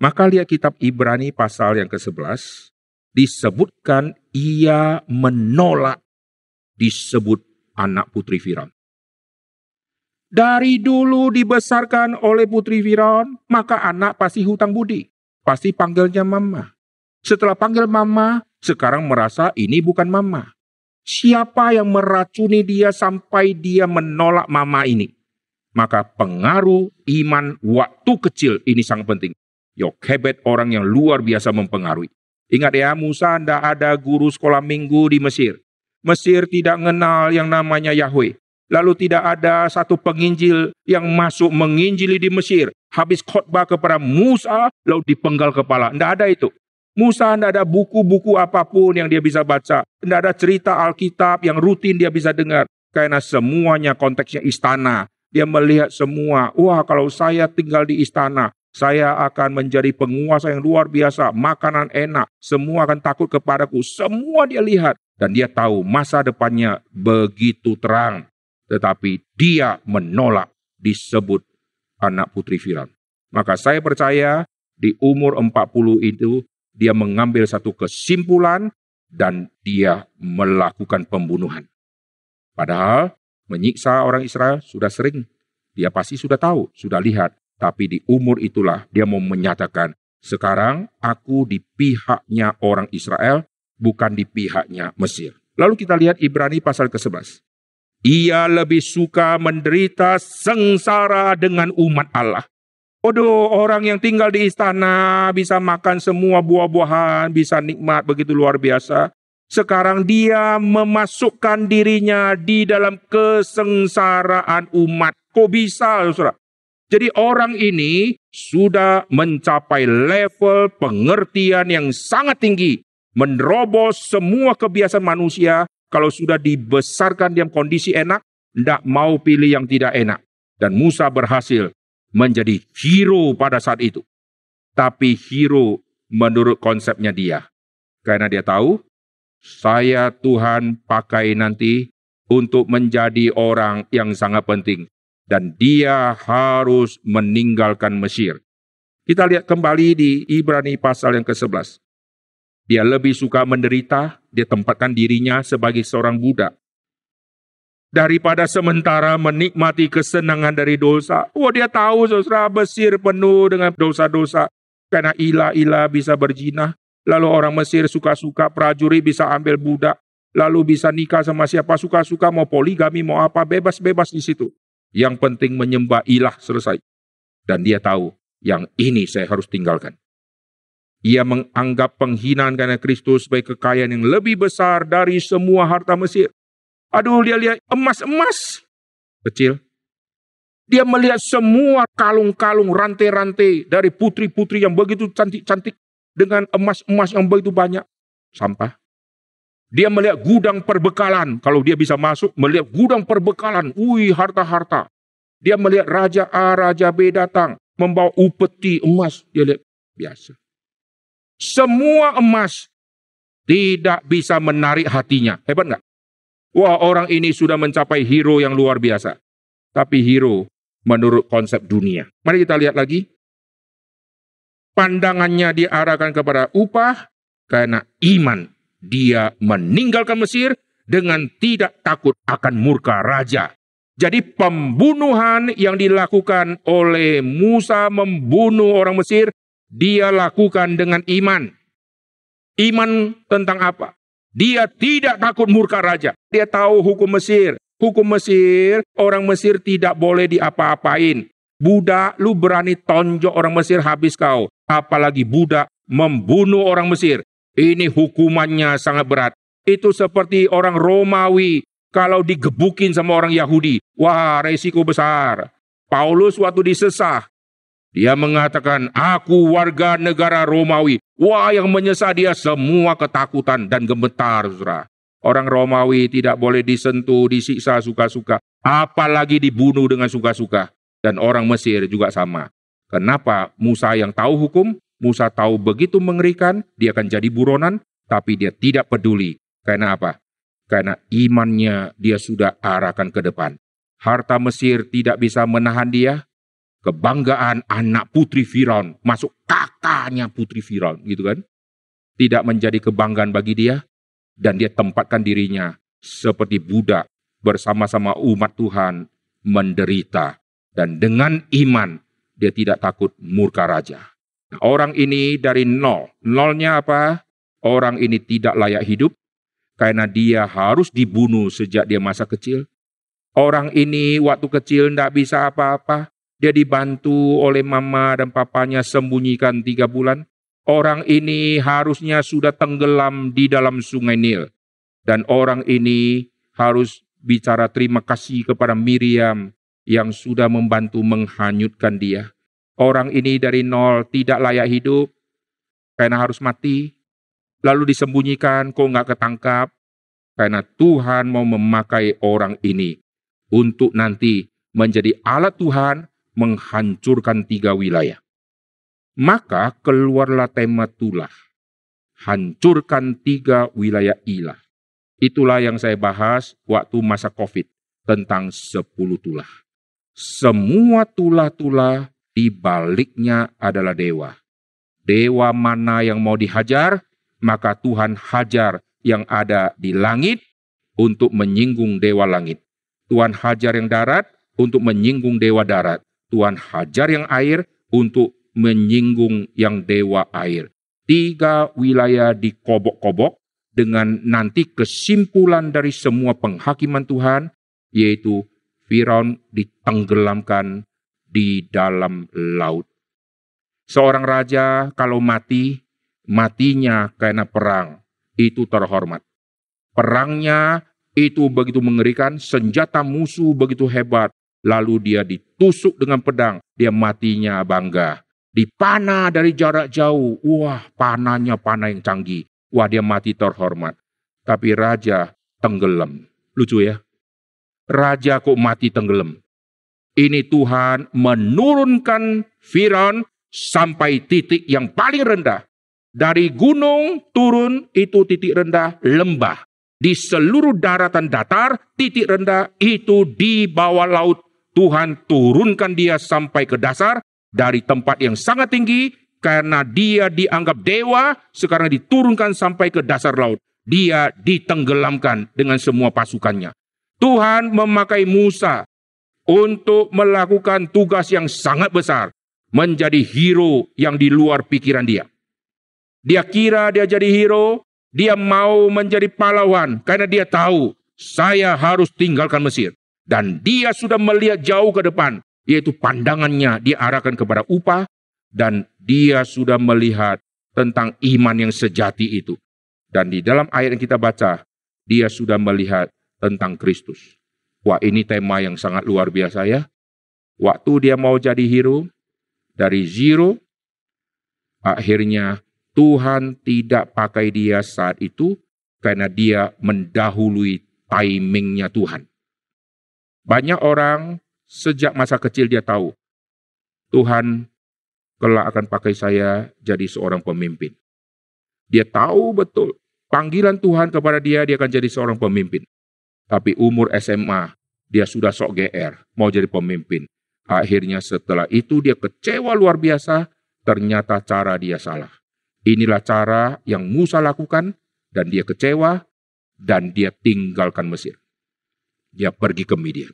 Maka lihat kitab Ibrani pasal yang ke-11, disebutkan ia menolak disebut anak putri Firaun. Dari dulu dibesarkan oleh putri Firaun, maka anak pasti hutang budi. Pasti panggilnya mama. Setelah panggil mama, sekarang merasa ini bukan mama. Siapa yang meracuni dia sampai dia menolak mama ini? Maka pengaruh iman waktu kecil ini sangat penting. Yokebet orang yang luar biasa mempengaruhi. Ingat ya, Musa tidak ada guru sekolah minggu di Mesir. Mesir tidak kenal yang namanya Yahweh. Lalu tidak ada satu penginjil yang masuk menginjili di Mesir. Habis khotbah kepada Musa, lalu dipenggal kepala. Tidak ada itu. Musa tidak ada buku-buku apapun yang dia bisa baca. Tidak ada cerita Alkitab yang rutin dia bisa dengar. Karena semuanya konteksnya istana. Dia melihat semua. Wah kalau saya tinggal di istana. Saya akan menjadi penguasa yang luar biasa. Makanan enak. Semua akan takut kepadaku. Semua dia lihat. Dan dia tahu masa depannya begitu terang. Tetapi dia menolak disebut anak putri Firaun. Maka saya percaya di umur 40 itu dia mengambil satu kesimpulan dan dia melakukan pembunuhan. Padahal menyiksa orang Israel sudah sering. Dia pasti sudah tahu, sudah lihat. Tapi di umur itulah dia mau menyatakan, sekarang aku di pihaknya orang Israel, bukan di pihaknya Mesir. Lalu kita lihat Ibrani pasal ke-11. Ia lebih suka menderita sengsara dengan umat Allah. Waduh, orang yang tinggal di istana bisa makan semua buah-buahan, bisa nikmat begitu luar biasa. Sekarang dia memasukkan dirinya di dalam kesengsaraan umat. Kok bisa, saudara? Jadi orang ini sudah mencapai level pengertian yang sangat tinggi. Menerobos semua kebiasaan manusia kalau sudah dibesarkan dalam kondisi enak, tidak mau pilih yang tidak enak. Dan Musa berhasil menjadi hero pada saat itu. Tapi hero menurut konsepnya dia. Karena dia tahu, saya Tuhan pakai nanti untuk menjadi orang yang sangat penting. Dan dia harus meninggalkan Mesir. Kita lihat kembali di Ibrani pasal yang ke-11. Dia lebih suka menderita, dia tempatkan dirinya sebagai seorang budak. Daripada sementara menikmati kesenangan dari dosa. Wah oh, dia tahu saudara Mesir penuh dengan dosa-dosa. Karena ilah-ilah bisa berjinah. Lalu orang Mesir suka-suka prajurit bisa ambil budak. Lalu bisa nikah sama siapa suka-suka mau poligami mau apa bebas-bebas di situ. Yang penting menyembah ilah selesai. Dan dia tahu yang ini saya harus tinggalkan. Ia menganggap penghinaan karena Kristus sebagai kekayaan yang lebih besar dari semua harta Mesir. Aduh, dia lihat emas-emas kecil. Dia melihat semua kalung-kalung, rantai-rantai dari putri-putri yang begitu cantik-cantik dengan emas-emas yang begitu banyak. Sampah. Dia melihat gudang perbekalan. Kalau dia bisa masuk, melihat gudang perbekalan. Wih, harta-harta. Dia melihat Raja A, Raja B datang. Membawa upeti emas. Dia lihat, biasa. Semua emas tidak bisa menarik hatinya. Hebat nggak? Wah orang ini sudah mencapai hero yang luar biasa. Tapi hero menurut konsep dunia. Mari kita lihat lagi. Pandangannya diarahkan kepada upah karena iman. Dia meninggalkan Mesir dengan tidak takut akan murka raja. Jadi pembunuhan yang dilakukan oleh Musa membunuh orang Mesir dia lakukan dengan iman. Iman tentang apa? Dia tidak takut murka raja. Dia tahu hukum Mesir. Hukum Mesir, orang Mesir tidak boleh diapa-apain. Budak, lu berani tonjok orang Mesir habis kau. Apalagi budak membunuh orang Mesir. Ini hukumannya sangat berat. Itu seperti orang Romawi kalau digebukin sama orang Yahudi. Wah, resiko besar. Paulus waktu disesah, dia mengatakan, aku warga negara Romawi. Wah yang menyesal dia semua ketakutan dan gemetar. Surah. Orang Romawi tidak boleh disentuh, disiksa suka-suka. Apalagi dibunuh dengan suka-suka. Dan orang Mesir juga sama. Kenapa Musa yang tahu hukum, Musa tahu begitu mengerikan, dia akan jadi buronan, tapi dia tidak peduli. Karena apa? Karena imannya dia sudah arahkan ke depan. Harta Mesir tidak bisa menahan dia, kebanggaan anak putri Firaun, masuk kakaknya putri Firaun, gitu kan? Tidak menjadi kebanggaan bagi dia dan dia tempatkan dirinya seperti budak bersama-sama umat Tuhan menderita dan dengan iman dia tidak takut murka raja. Nah, orang ini dari nol, nolnya apa? Orang ini tidak layak hidup karena dia harus dibunuh sejak dia masa kecil. Orang ini waktu kecil tidak bisa apa-apa, dia dibantu oleh mama dan papanya sembunyikan tiga bulan. Orang ini harusnya sudah tenggelam di dalam sungai Nil. Dan orang ini harus bicara terima kasih kepada Miriam yang sudah membantu menghanyutkan dia. Orang ini dari nol tidak layak hidup karena harus mati. Lalu disembunyikan kok nggak ketangkap karena Tuhan mau memakai orang ini untuk nanti menjadi alat Tuhan menghancurkan tiga wilayah. Maka keluarlah tema tulah. Hancurkan tiga wilayah ilah. Itulah yang saya bahas waktu masa COVID tentang sepuluh tulah. Semua tulah-tulah di baliknya adalah dewa. Dewa mana yang mau dihajar, maka Tuhan hajar yang ada di langit untuk menyinggung dewa langit. Tuhan hajar yang darat untuk menyinggung dewa darat. Tuhan hajar yang air untuk menyinggung yang dewa air. Tiga wilayah dikobok-kobok dengan nanti kesimpulan dari semua penghakiman Tuhan, yaitu Firaun ditenggelamkan di dalam laut. Seorang raja kalau mati, matinya karena perang, itu terhormat. Perangnya itu begitu mengerikan, senjata musuh begitu hebat, Lalu dia ditusuk dengan pedang, dia matinya bangga. Dipana dari jarak jauh, wah panahnya panah yang canggih. Wah dia mati terhormat. Tapi raja tenggelam. Lucu ya? Raja kok mati tenggelam. Ini Tuhan menurunkan Firaun sampai titik yang paling rendah. Dari gunung turun itu titik rendah lembah. Di seluruh daratan datar, titik rendah itu di bawah laut Tuhan turunkan dia sampai ke dasar dari tempat yang sangat tinggi karena dia dianggap dewa, sekarang diturunkan sampai ke dasar laut. Dia ditenggelamkan dengan semua pasukannya. Tuhan memakai Musa untuk melakukan tugas yang sangat besar, menjadi hero yang di luar pikiran dia. Dia kira dia jadi hero, dia mau menjadi pahlawan karena dia tahu saya harus tinggalkan Mesir. Dan dia sudah melihat jauh ke depan, yaitu pandangannya diarahkan kepada upah, dan dia sudah melihat tentang iman yang sejati itu. Dan di dalam ayat yang kita baca, dia sudah melihat tentang Kristus. Wah ini tema yang sangat luar biasa ya. Waktu dia mau jadi hero, dari zero, akhirnya Tuhan tidak pakai dia saat itu, karena dia mendahului timingnya Tuhan. Banyak orang sejak masa kecil dia tahu Tuhan kelak akan pakai saya jadi seorang pemimpin. Dia tahu betul panggilan Tuhan kepada dia, dia akan jadi seorang pemimpin. Tapi umur SMA, dia sudah sok GR, mau jadi pemimpin. Akhirnya setelah itu dia kecewa luar biasa, ternyata cara dia salah. Inilah cara yang Musa lakukan, dan dia kecewa, dan dia tinggalkan Mesir. Dia pergi ke Midian.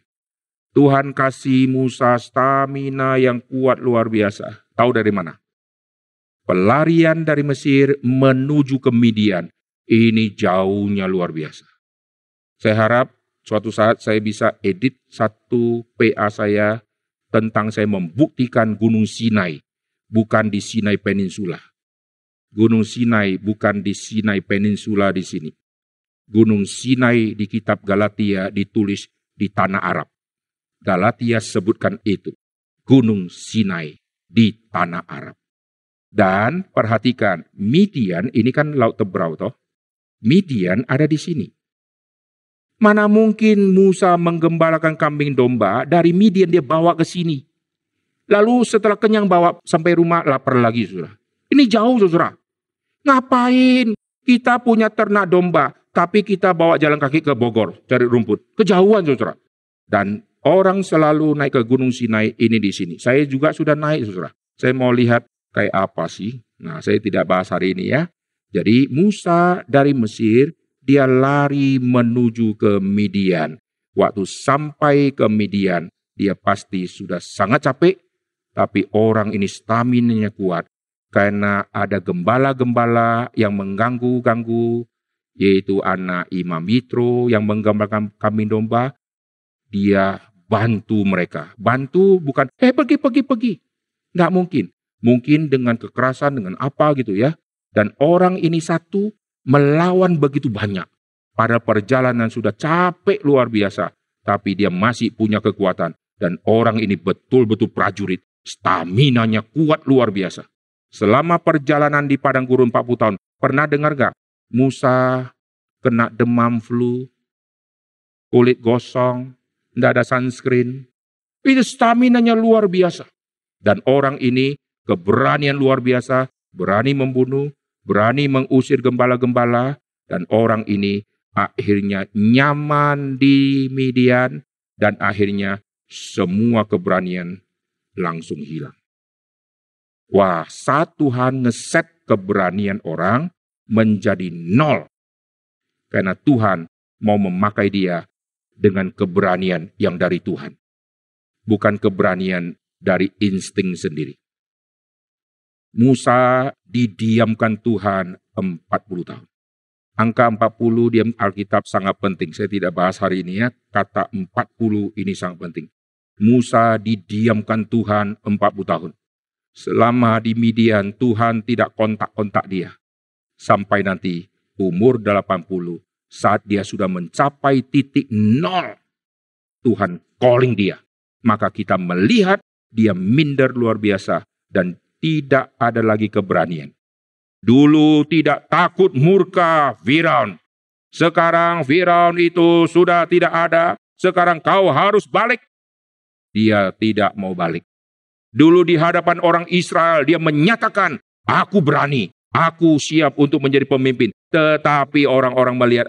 Tuhan kasih Musa stamina yang kuat luar biasa. Tahu dari mana? Pelarian dari Mesir menuju ke Midian. Ini jauhnya luar biasa. Saya harap suatu saat saya bisa edit satu PA saya tentang saya membuktikan Gunung Sinai bukan di Sinai Peninsula. Gunung Sinai bukan di Sinai Peninsula di sini. Gunung Sinai di kitab Galatia ditulis di tanah Arab. Galatia sebutkan itu, Gunung Sinai di tanah Arab. Dan perhatikan, Midian ini kan laut tebrau toh. Midian ada di sini. Mana mungkin Musa menggembalakan kambing domba dari Midian dia bawa ke sini. Lalu setelah kenyang bawa sampai rumah lapar lagi saudara. Ini jauh saudara. Ngapain kita punya ternak domba tapi kita bawa jalan kaki ke Bogor cari rumput. Kejauhan saudara. Dan orang selalu naik ke Gunung Sinai ini di sini. Saya juga sudah naik saudara. Saya mau lihat kayak apa sih. Nah saya tidak bahas hari ini ya. Jadi Musa dari Mesir dia lari menuju ke Midian. Waktu sampai ke Midian dia pasti sudah sangat capek. Tapi orang ini staminanya kuat. Karena ada gembala-gembala yang mengganggu-ganggu yaitu anak Imam Mitro yang menggambarkan kambing domba, dia bantu mereka. Bantu bukan, eh pergi, pergi, pergi. Nggak mungkin. Mungkin dengan kekerasan, dengan apa gitu ya. Dan orang ini satu melawan begitu banyak. Pada perjalanan sudah capek luar biasa. Tapi dia masih punya kekuatan. Dan orang ini betul-betul prajurit. Staminanya kuat luar biasa. Selama perjalanan di padang gurun 40 tahun, pernah dengar gak Musa kena demam flu, kulit gosong, tidak ada sunscreen. Itu nya luar biasa. Dan orang ini keberanian luar biasa, berani membunuh, berani mengusir gembala-gembala, dan orang ini akhirnya nyaman di Midian, dan akhirnya semua keberanian langsung hilang. Wah, saat Tuhan ngeset keberanian orang, menjadi nol. Karena Tuhan mau memakai dia dengan keberanian yang dari Tuhan. Bukan keberanian dari insting sendiri. Musa didiamkan Tuhan 40 tahun. Angka 40 di Alkitab sangat penting. Saya tidak bahas hari ini ya. Kata 40 ini sangat penting. Musa didiamkan Tuhan 40 tahun. Selama di Midian, Tuhan tidak kontak-kontak dia sampai nanti umur 80 saat dia sudah mencapai titik nol. Tuhan calling dia. Maka kita melihat dia minder luar biasa dan tidak ada lagi keberanian. Dulu tidak takut murka Firaun. Sekarang Firaun itu sudah tidak ada. Sekarang kau harus balik. Dia tidak mau balik. Dulu di hadapan orang Israel dia menyatakan, aku berani. Aku siap untuk menjadi pemimpin. Tetapi orang-orang melihat,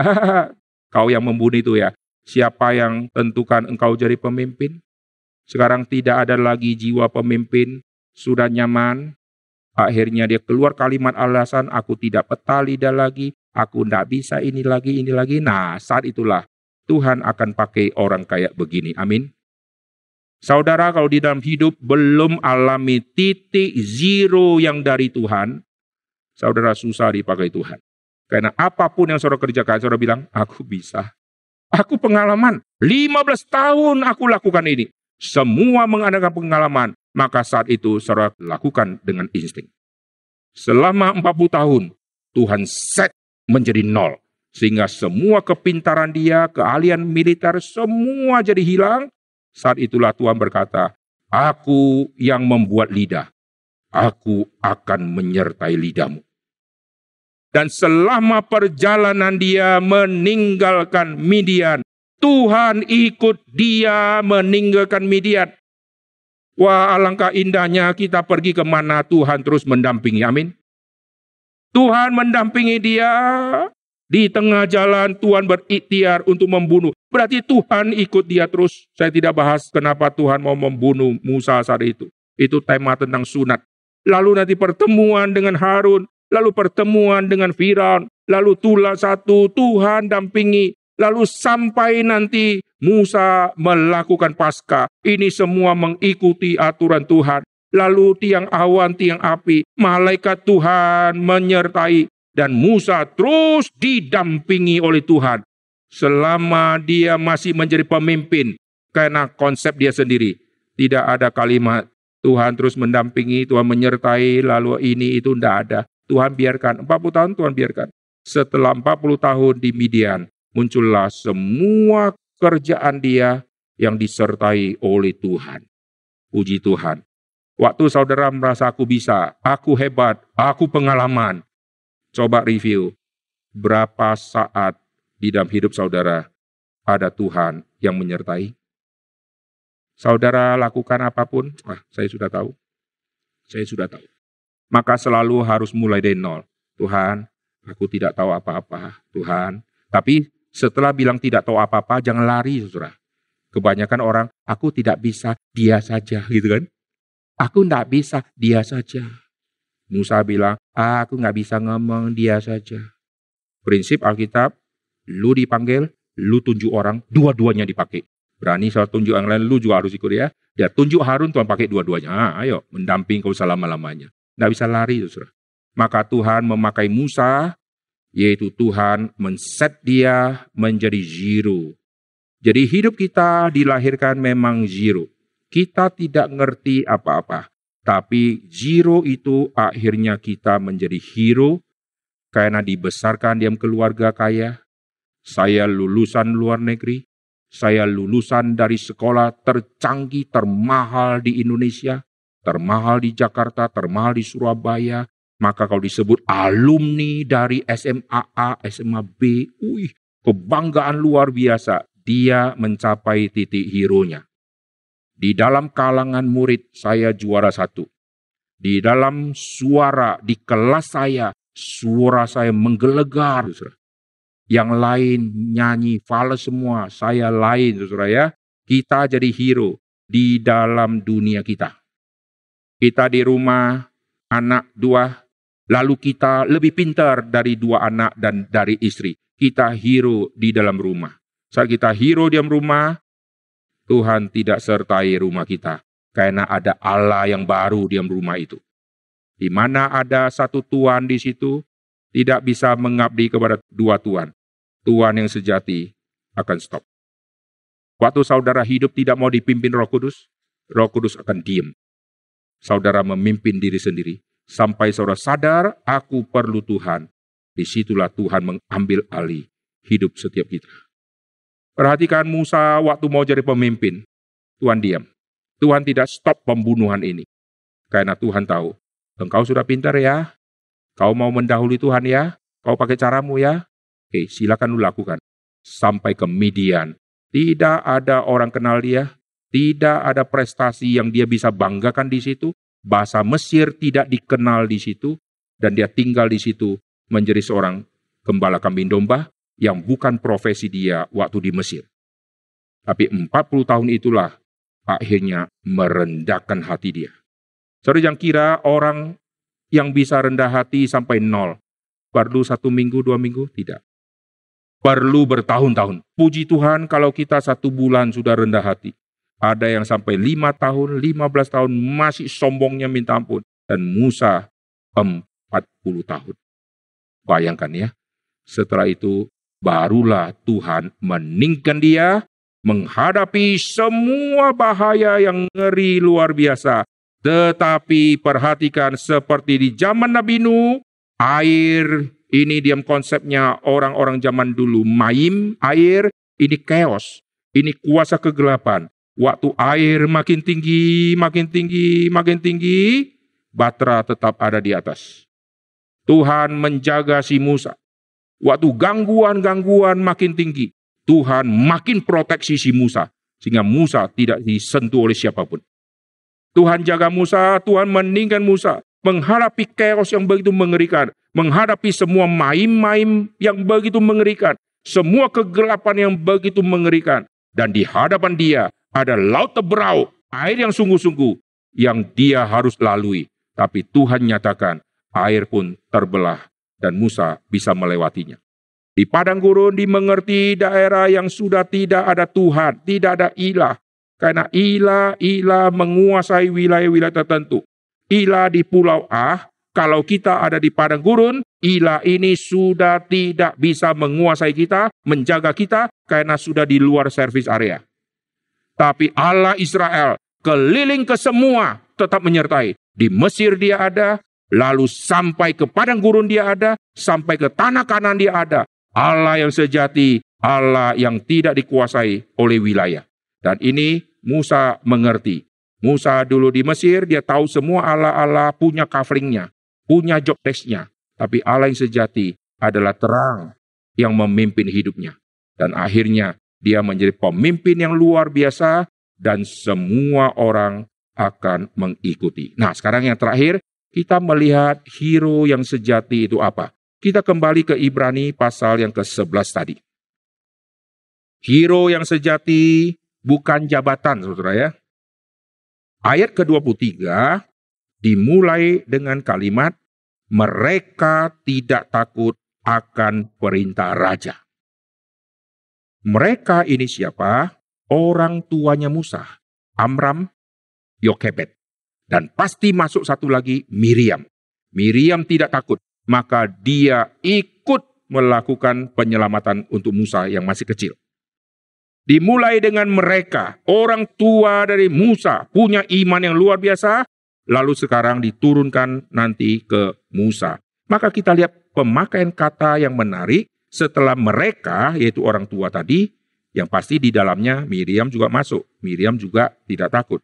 kau yang membunuh itu ya. Siapa yang tentukan engkau jadi pemimpin? Sekarang tidak ada lagi jiwa pemimpin, sudah nyaman. Akhirnya dia keluar kalimat alasan, aku tidak peta lidah lagi, aku tidak bisa ini lagi, ini lagi. Nah saat itulah Tuhan akan pakai orang kayak begini. Amin. Saudara kalau di dalam hidup belum alami titik zero yang dari Tuhan, Saudara susah dipakai Tuhan. Karena apapun yang saudara kerjakan, saudara bilang, aku bisa. Aku pengalaman. 15 tahun aku lakukan ini. Semua mengadakan pengalaman. Maka saat itu saudara lakukan dengan insting. Selama 40 tahun, Tuhan set menjadi nol. Sehingga semua kepintaran dia, keahlian militer, semua jadi hilang. Saat itulah Tuhan berkata, Aku yang membuat lidah aku akan menyertai lidahmu. Dan selama perjalanan dia meninggalkan Midian, Tuhan ikut dia meninggalkan Midian. Wah alangkah indahnya kita pergi kemana Tuhan terus mendampingi, amin. Tuhan mendampingi dia, di tengah jalan Tuhan berikhtiar untuk membunuh. Berarti Tuhan ikut dia terus. Saya tidak bahas kenapa Tuhan mau membunuh Musa saat itu. Itu tema tentang sunat lalu nanti pertemuan dengan Harun, lalu pertemuan dengan Firaun, lalu tula satu, Tuhan dampingi, lalu sampai nanti Musa melakukan pasca. Ini semua mengikuti aturan Tuhan. Lalu tiang awan, tiang api, malaikat Tuhan menyertai. Dan Musa terus didampingi oleh Tuhan. Selama dia masih menjadi pemimpin. Karena konsep dia sendiri. Tidak ada kalimat Tuhan terus mendampingi, Tuhan menyertai, lalu ini itu tidak ada. Tuhan biarkan, 40 tahun Tuhan biarkan. Setelah 40 tahun di Midian, muncullah semua kerjaan dia yang disertai oleh Tuhan. Puji Tuhan. Waktu saudara merasa aku bisa, aku hebat, aku pengalaman. Coba review, berapa saat di dalam hidup saudara ada Tuhan yang menyertai? Saudara lakukan apapun, wah saya sudah tahu. Saya sudah tahu. Maka selalu harus mulai dari nol. Tuhan, aku tidak tahu apa-apa. Tuhan, tapi setelah bilang tidak tahu apa-apa, jangan lari, saudara. Kebanyakan orang, aku tidak bisa, dia saja, gitu kan? Aku tidak bisa, dia saja. Musa bilang, ah, aku nggak bisa ngomong, dia saja. Prinsip Alkitab, lu dipanggil, lu tunjuk orang, dua-duanya dipakai. Berani saya tunjuk yang lain, lu juga harus ikut ya. Dia ya, tunjuk Harun, Tuhan pakai dua-duanya. Ah, ayo, mendamping kau selama-lamanya. Nggak bisa lari, saudara. Maka Tuhan memakai Musa, yaitu Tuhan menset dia menjadi zero. Jadi hidup kita dilahirkan memang zero. Kita tidak ngerti apa-apa. Tapi zero itu akhirnya kita menjadi hero karena dibesarkan dalam keluarga kaya. Saya lulusan luar negeri, saya lulusan dari sekolah tercanggih termahal di Indonesia, termahal di Jakarta, termahal di Surabaya. Maka kalau disebut alumni dari SMA A, SMA B, wih, kebanggaan luar biasa. Dia mencapai titik hero Di dalam kalangan murid saya juara satu. Di dalam suara di kelas saya, suara saya menggelegar. Yang lain nyanyi fals semua, saya lain saudara ya. Kita jadi hero di dalam dunia kita. Kita di rumah, anak dua, lalu kita lebih pintar dari dua anak dan dari istri. Kita hero di dalam rumah. Saat kita hero di dalam rumah, Tuhan tidak sertai rumah kita. Karena ada Allah yang baru di dalam rumah itu. Di mana ada satu Tuhan di situ, tidak bisa mengabdi kepada dua tuan. Tuhan yang sejati akan stop. Waktu saudara hidup tidak mau dipimpin Roh Kudus, Roh Kudus akan diem. Saudara memimpin diri sendiri sampai saudara sadar, "Aku perlu Tuhan." Disitulah Tuhan mengambil alih hidup setiap kita. Perhatikan Musa waktu mau jadi pemimpin, Tuhan diam. Tuhan tidak stop pembunuhan ini. Karena Tuhan tahu, engkau sudah pintar ya, Kau mau mendahului Tuhan ya? Kau pakai caramu ya? Oke, silakan lu lakukan. Sampai ke Midian. Tidak ada orang kenal dia. Tidak ada prestasi yang dia bisa banggakan di situ. Bahasa Mesir tidak dikenal di situ. Dan dia tinggal di situ menjadi seorang gembala kambing domba yang bukan profesi dia waktu di Mesir. Tapi 40 tahun itulah akhirnya merendahkan hati dia. Saudara yang kira orang yang bisa rendah hati sampai nol. Perlu satu minggu, dua minggu? Tidak. Perlu bertahun-tahun. Puji Tuhan kalau kita satu bulan sudah rendah hati. Ada yang sampai lima tahun, lima belas tahun masih sombongnya minta ampun. Dan Musa empat puluh tahun. Bayangkan ya. Setelah itu barulah Tuhan meningkan dia menghadapi semua bahaya yang ngeri luar biasa tetapi perhatikan seperti di zaman Nabi Nuh, air ini diam konsepnya orang-orang zaman dulu maim, air ini chaos, ini kuasa kegelapan. Waktu air makin tinggi, makin tinggi, makin tinggi, batra tetap ada di atas. Tuhan menjaga si Musa. Waktu gangguan-gangguan makin tinggi, Tuhan makin proteksi si Musa. Sehingga Musa tidak disentuh oleh siapapun. Tuhan jaga Musa, Tuhan meningkan Musa. Menghadapi keos yang begitu mengerikan. Menghadapi semua maim-maim yang begitu mengerikan. Semua kegelapan yang begitu mengerikan. Dan di hadapan dia ada laut teberau, air yang sungguh-sungguh yang dia harus lalui. Tapi Tuhan nyatakan air pun terbelah dan Musa bisa melewatinya. Di padang gurun dimengerti daerah yang sudah tidak ada Tuhan, tidak ada ilah, karena ila-ila menguasai wilayah-wilayah tertentu. Ila di Pulau Ah, kalau kita ada di padang gurun, ila ini sudah tidak bisa menguasai kita, menjaga kita, karena sudah di luar service area. Tapi Allah Israel keliling ke semua tetap menyertai. Di Mesir dia ada, lalu sampai ke padang gurun dia ada, sampai ke tanah kanan dia ada. Allah yang sejati, Allah yang tidak dikuasai oleh wilayah. Dan ini Musa mengerti. Musa dulu di Mesir, dia tahu semua ala-ala punya coveringnya, punya job desknya. Tapi Allah yang sejati adalah terang yang memimpin hidupnya. Dan akhirnya dia menjadi pemimpin yang luar biasa dan semua orang akan mengikuti. Nah sekarang yang terakhir, kita melihat hero yang sejati itu apa. Kita kembali ke Ibrani pasal yang ke-11 tadi. Hero yang sejati bukan jabatan, saudara ya. Ayat ke-23 dimulai dengan kalimat, mereka tidak takut akan perintah raja. Mereka ini siapa? Orang tuanya Musa, Amram, Yokebet. Dan pasti masuk satu lagi, Miriam. Miriam tidak takut, maka dia ikut melakukan penyelamatan untuk Musa yang masih kecil. Dimulai dengan mereka, orang tua dari Musa punya iman yang luar biasa, lalu sekarang diturunkan nanti ke Musa. Maka kita lihat pemakaian kata yang menarik setelah mereka, yaitu orang tua tadi, yang pasti di dalamnya Miriam juga masuk. Miriam juga tidak takut.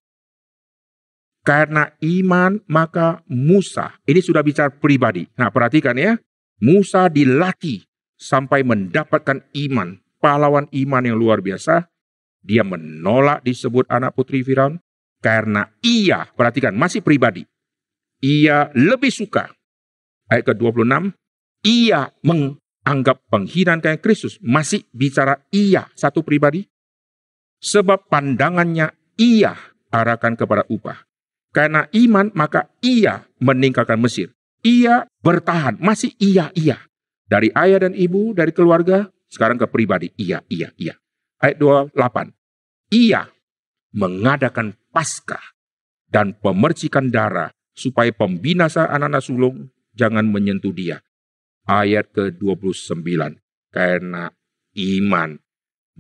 Karena iman maka Musa, ini sudah bicara pribadi. Nah perhatikan ya, Musa dilatih sampai mendapatkan iman pahlawan iman yang luar biasa, dia menolak disebut anak putri Firaun karena ia, perhatikan masih pribadi, ia lebih suka. Ayat ke-26, ia menganggap penghinaan kayak Kristus. Masih bicara ia, satu pribadi. Sebab pandangannya ia arahkan kepada upah. Karena iman maka ia meninggalkan Mesir. Ia bertahan, masih ia-ia. Dari ayah dan ibu, dari keluarga, sekarang ke pribadi. Iya, iya, iya. Ayat 28. iya mengadakan paskah dan pemercikan darah supaya pembinasa anak-anak sulung jangan menyentuh dia. Ayat ke-29. Karena iman,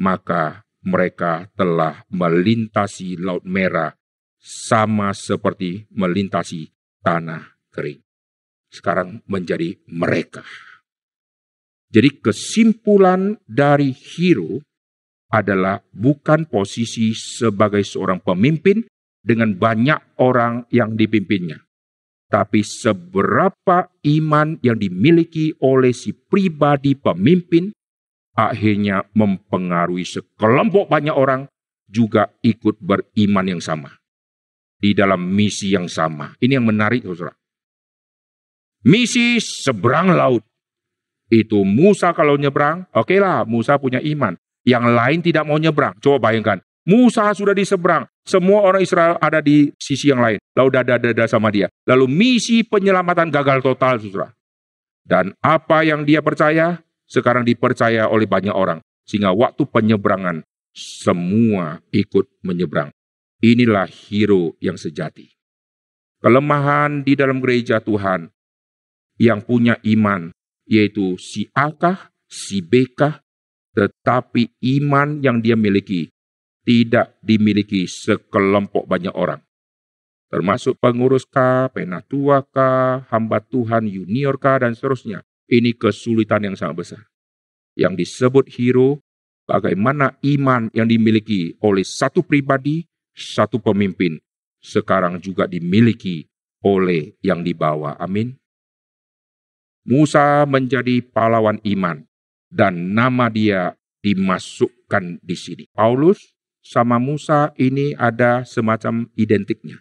maka mereka telah melintasi Laut Merah sama seperti melintasi tanah kering. Sekarang menjadi mereka. Jadi kesimpulan dari hero adalah bukan posisi sebagai seorang pemimpin dengan banyak orang yang dipimpinnya. Tapi seberapa iman yang dimiliki oleh si pribadi pemimpin akhirnya mempengaruhi sekelompok banyak orang juga ikut beriman yang sama. Di dalam misi yang sama. Ini yang menarik, saudara. Misi seberang laut itu Musa kalau nyebrang, oke okay lah Musa punya iman. Yang lain tidak mau nyebrang. Coba bayangkan, Musa sudah di seberang. Semua orang Israel ada di sisi yang lain. Lalu dada-dada sama dia. Lalu misi penyelamatan gagal total, saudara. Dan apa yang dia percaya, sekarang dipercaya oleh banyak orang. Sehingga waktu penyeberangan, semua ikut menyeberang. Inilah hero yang sejati. Kelemahan di dalam gereja Tuhan yang punya iman yaitu si A kah, si B kah, tetapi iman yang dia miliki tidak dimiliki sekelompok banyak orang. Termasuk pengurus kah, penatua kah, hamba Tuhan junior kah, dan seterusnya. Ini kesulitan yang sangat besar. Yang disebut hero, bagaimana iman yang dimiliki oleh satu pribadi, satu pemimpin, sekarang juga dimiliki oleh yang dibawa. Amin. Musa menjadi pahlawan iman dan nama dia dimasukkan di sini. Paulus sama Musa ini ada semacam identiknya.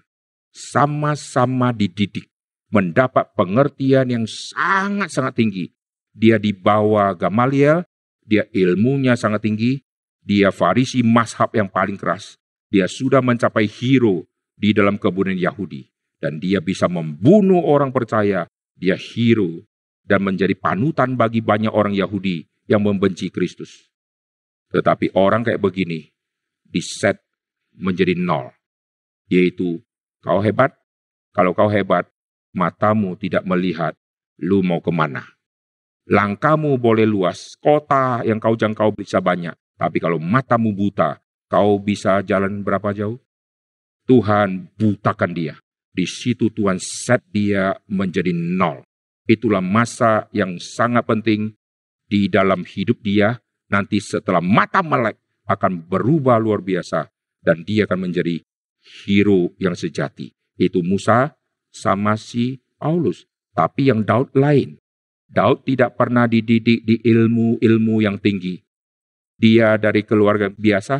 Sama-sama dididik, mendapat pengertian yang sangat-sangat tinggi. Dia dibawa Gamaliel, dia ilmunya sangat tinggi, dia farisi mashab yang paling keras. Dia sudah mencapai hero di dalam kebunan Yahudi. Dan dia bisa membunuh orang percaya. Dia hero dan menjadi panutan bagi banyak orang Yahudi yang membenci Kristus. Tetapi orang kayak begini diset menjadi nol, yaitu kau hebat, kalau kau hebat, matamu tidak melihat, lu mau kemana. Langkahmu boleh luas, kota yang kau jangkau bisa banyak, tapi kalau matamu buta, kau bisa jalan berapa jauh? Tuhan butakan dia. Di situ Tuhan set dia menjadi nol. Itulah masa yang sangat penting di dalam hidup dia. Nanti setelah mata melek akan berubah luar biasa. Dan dia akan menjadi hero yang sejati. Itu Musa sama si Paulus. Tapi yang Daud lain. Daud tidak pernah dididik di ilmu-ilmu yang tinggi. Dia dari keluarga biasa,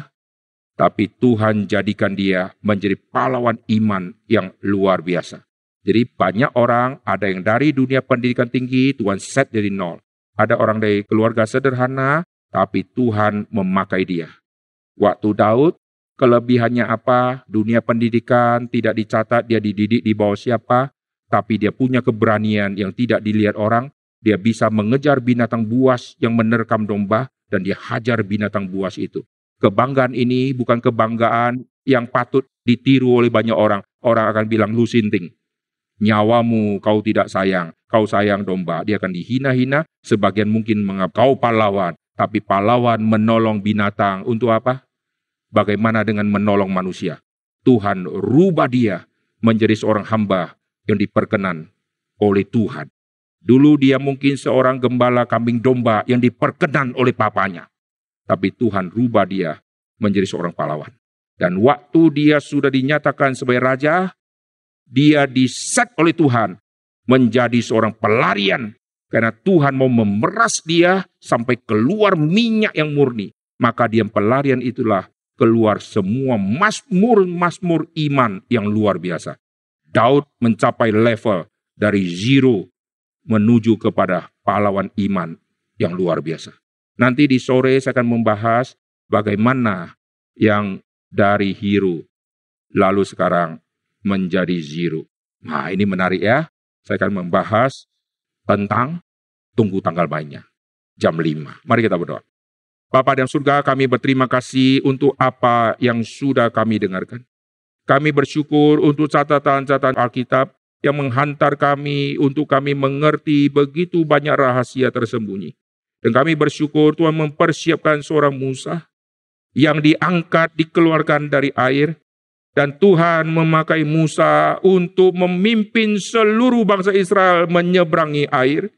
tapi Tuhan jadikan dia menjadi pahlawan iman yang luar biasa. Jadi banyak orang, ada yang dari dunia pendidikan tinggi, Tuhan set dari nol. Ada orang dari keluarga sederhana, tapi Tuhan memakai dia. Waktu Daud, kelebihannya apa? Dunia pendidikan tidak dicatat, dia dididik di bawah siapa, tapi dia punya keberanian yang tidak dilihat orang. Dia bisa mengejar binatang buas yang menerkam domba, dan dia hajar binatang buas itu. Kebanggaan ini bukan kebanggaan yang patut ditiru oleh banyak orang. Orang akan bilang lu sinting nyawamu kau tidak sayang, kau sayang domba. Dia akan dihina-hina, sebagian mungkin mengapa kau pahlawan. Tapi pahlawan menolong binatang untuk apa? Bagaimana dengan menolong manusia? Tuhan rubah dia menjadi seorang hamba yang diperkenan oleh Tuhan. Dulu dia mungkin seorang gembala kambing domba yang diperkenan oleh papanya. Tapi Tuhan rubah dia menjadi seorang pahlawan. Dan waktu dia sudah dinyatakan sebagai raja, dia diset oleh Tuhan menjadi seorang pelarian karena Tuhan mau memeras dia sampai keluar minyak yang murni. Maka dia pelarian itulah keluar semua masmur-masmur iman yang luar biasa. Daud mencapai level dari zero menuju kepada pahlawan iman yang luar biasa. Nanti di sore saya akan membahas bagaimana yang dari hero lalu sekarang menjadi zero. Nah, ini menarik ya. Saya akan membahas tentang tunggu tanggal mainnya. Jam 5. Mari kita berdoa. Bapak dan surga, kami berterima kasih untuk apa yang sudah kami dengarkan. Kami bersyukur untuk catatan-catatan Alkitab yang menghantar kami untuk kami mengerti begitu banyak rahasia tersembunyi. Dan kami bersyukur Tuhan mempersiapkan seorang Musa yang diangkat, dikeluarkan dari air, dan Tuhan memakai Musa untuk memimpin seluruh bangsa Israel menyeberangi air.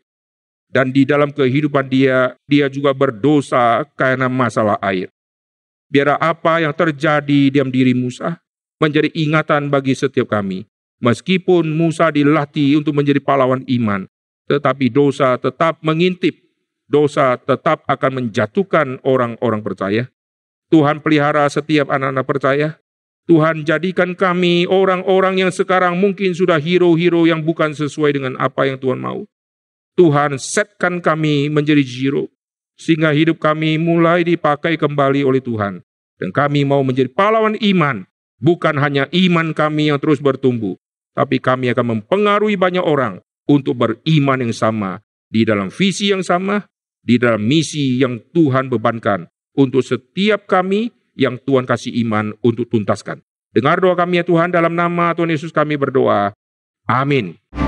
Dan di dalam kehidupan dia, dia juga berdosa karena masalah air. Biar apa yang terjadi dalam diri Musa menjadi ingatan bagi setiap kami. Meskipun Musa dilatih untuk menjadi pahlawan iman, tetapi dosa tetap mengintip, dosa tetap akan menjatuhkan orang-orang percaya. Tuhan pelihara setiap anak-anak percaya, Tuhan jadikan kami orang-orang yang sekarang mungkin sudah hero-hero yang bukan sesuai dengan apa yang Tuhan mau. Tuhan setkan kami menjadi jiro sehingga hidup kami mulai dipakai kembali oleh Tuhan. Dan kami mau menjadi pahlawan iman, bukan hanya iman kami yang terus bertumbuh, tapi kami akan mempengaruhi banyak orang untuk beriman yang sama, di dalam visi yang sama, di dalam misi yang Tuhan bebankan untuk setiap kami yang Tuhan kasih iman untuk tuntaskan. Dengar doa kami ya Tuhan, dalam nama Tuhan Yesus kami berdoa. Amin.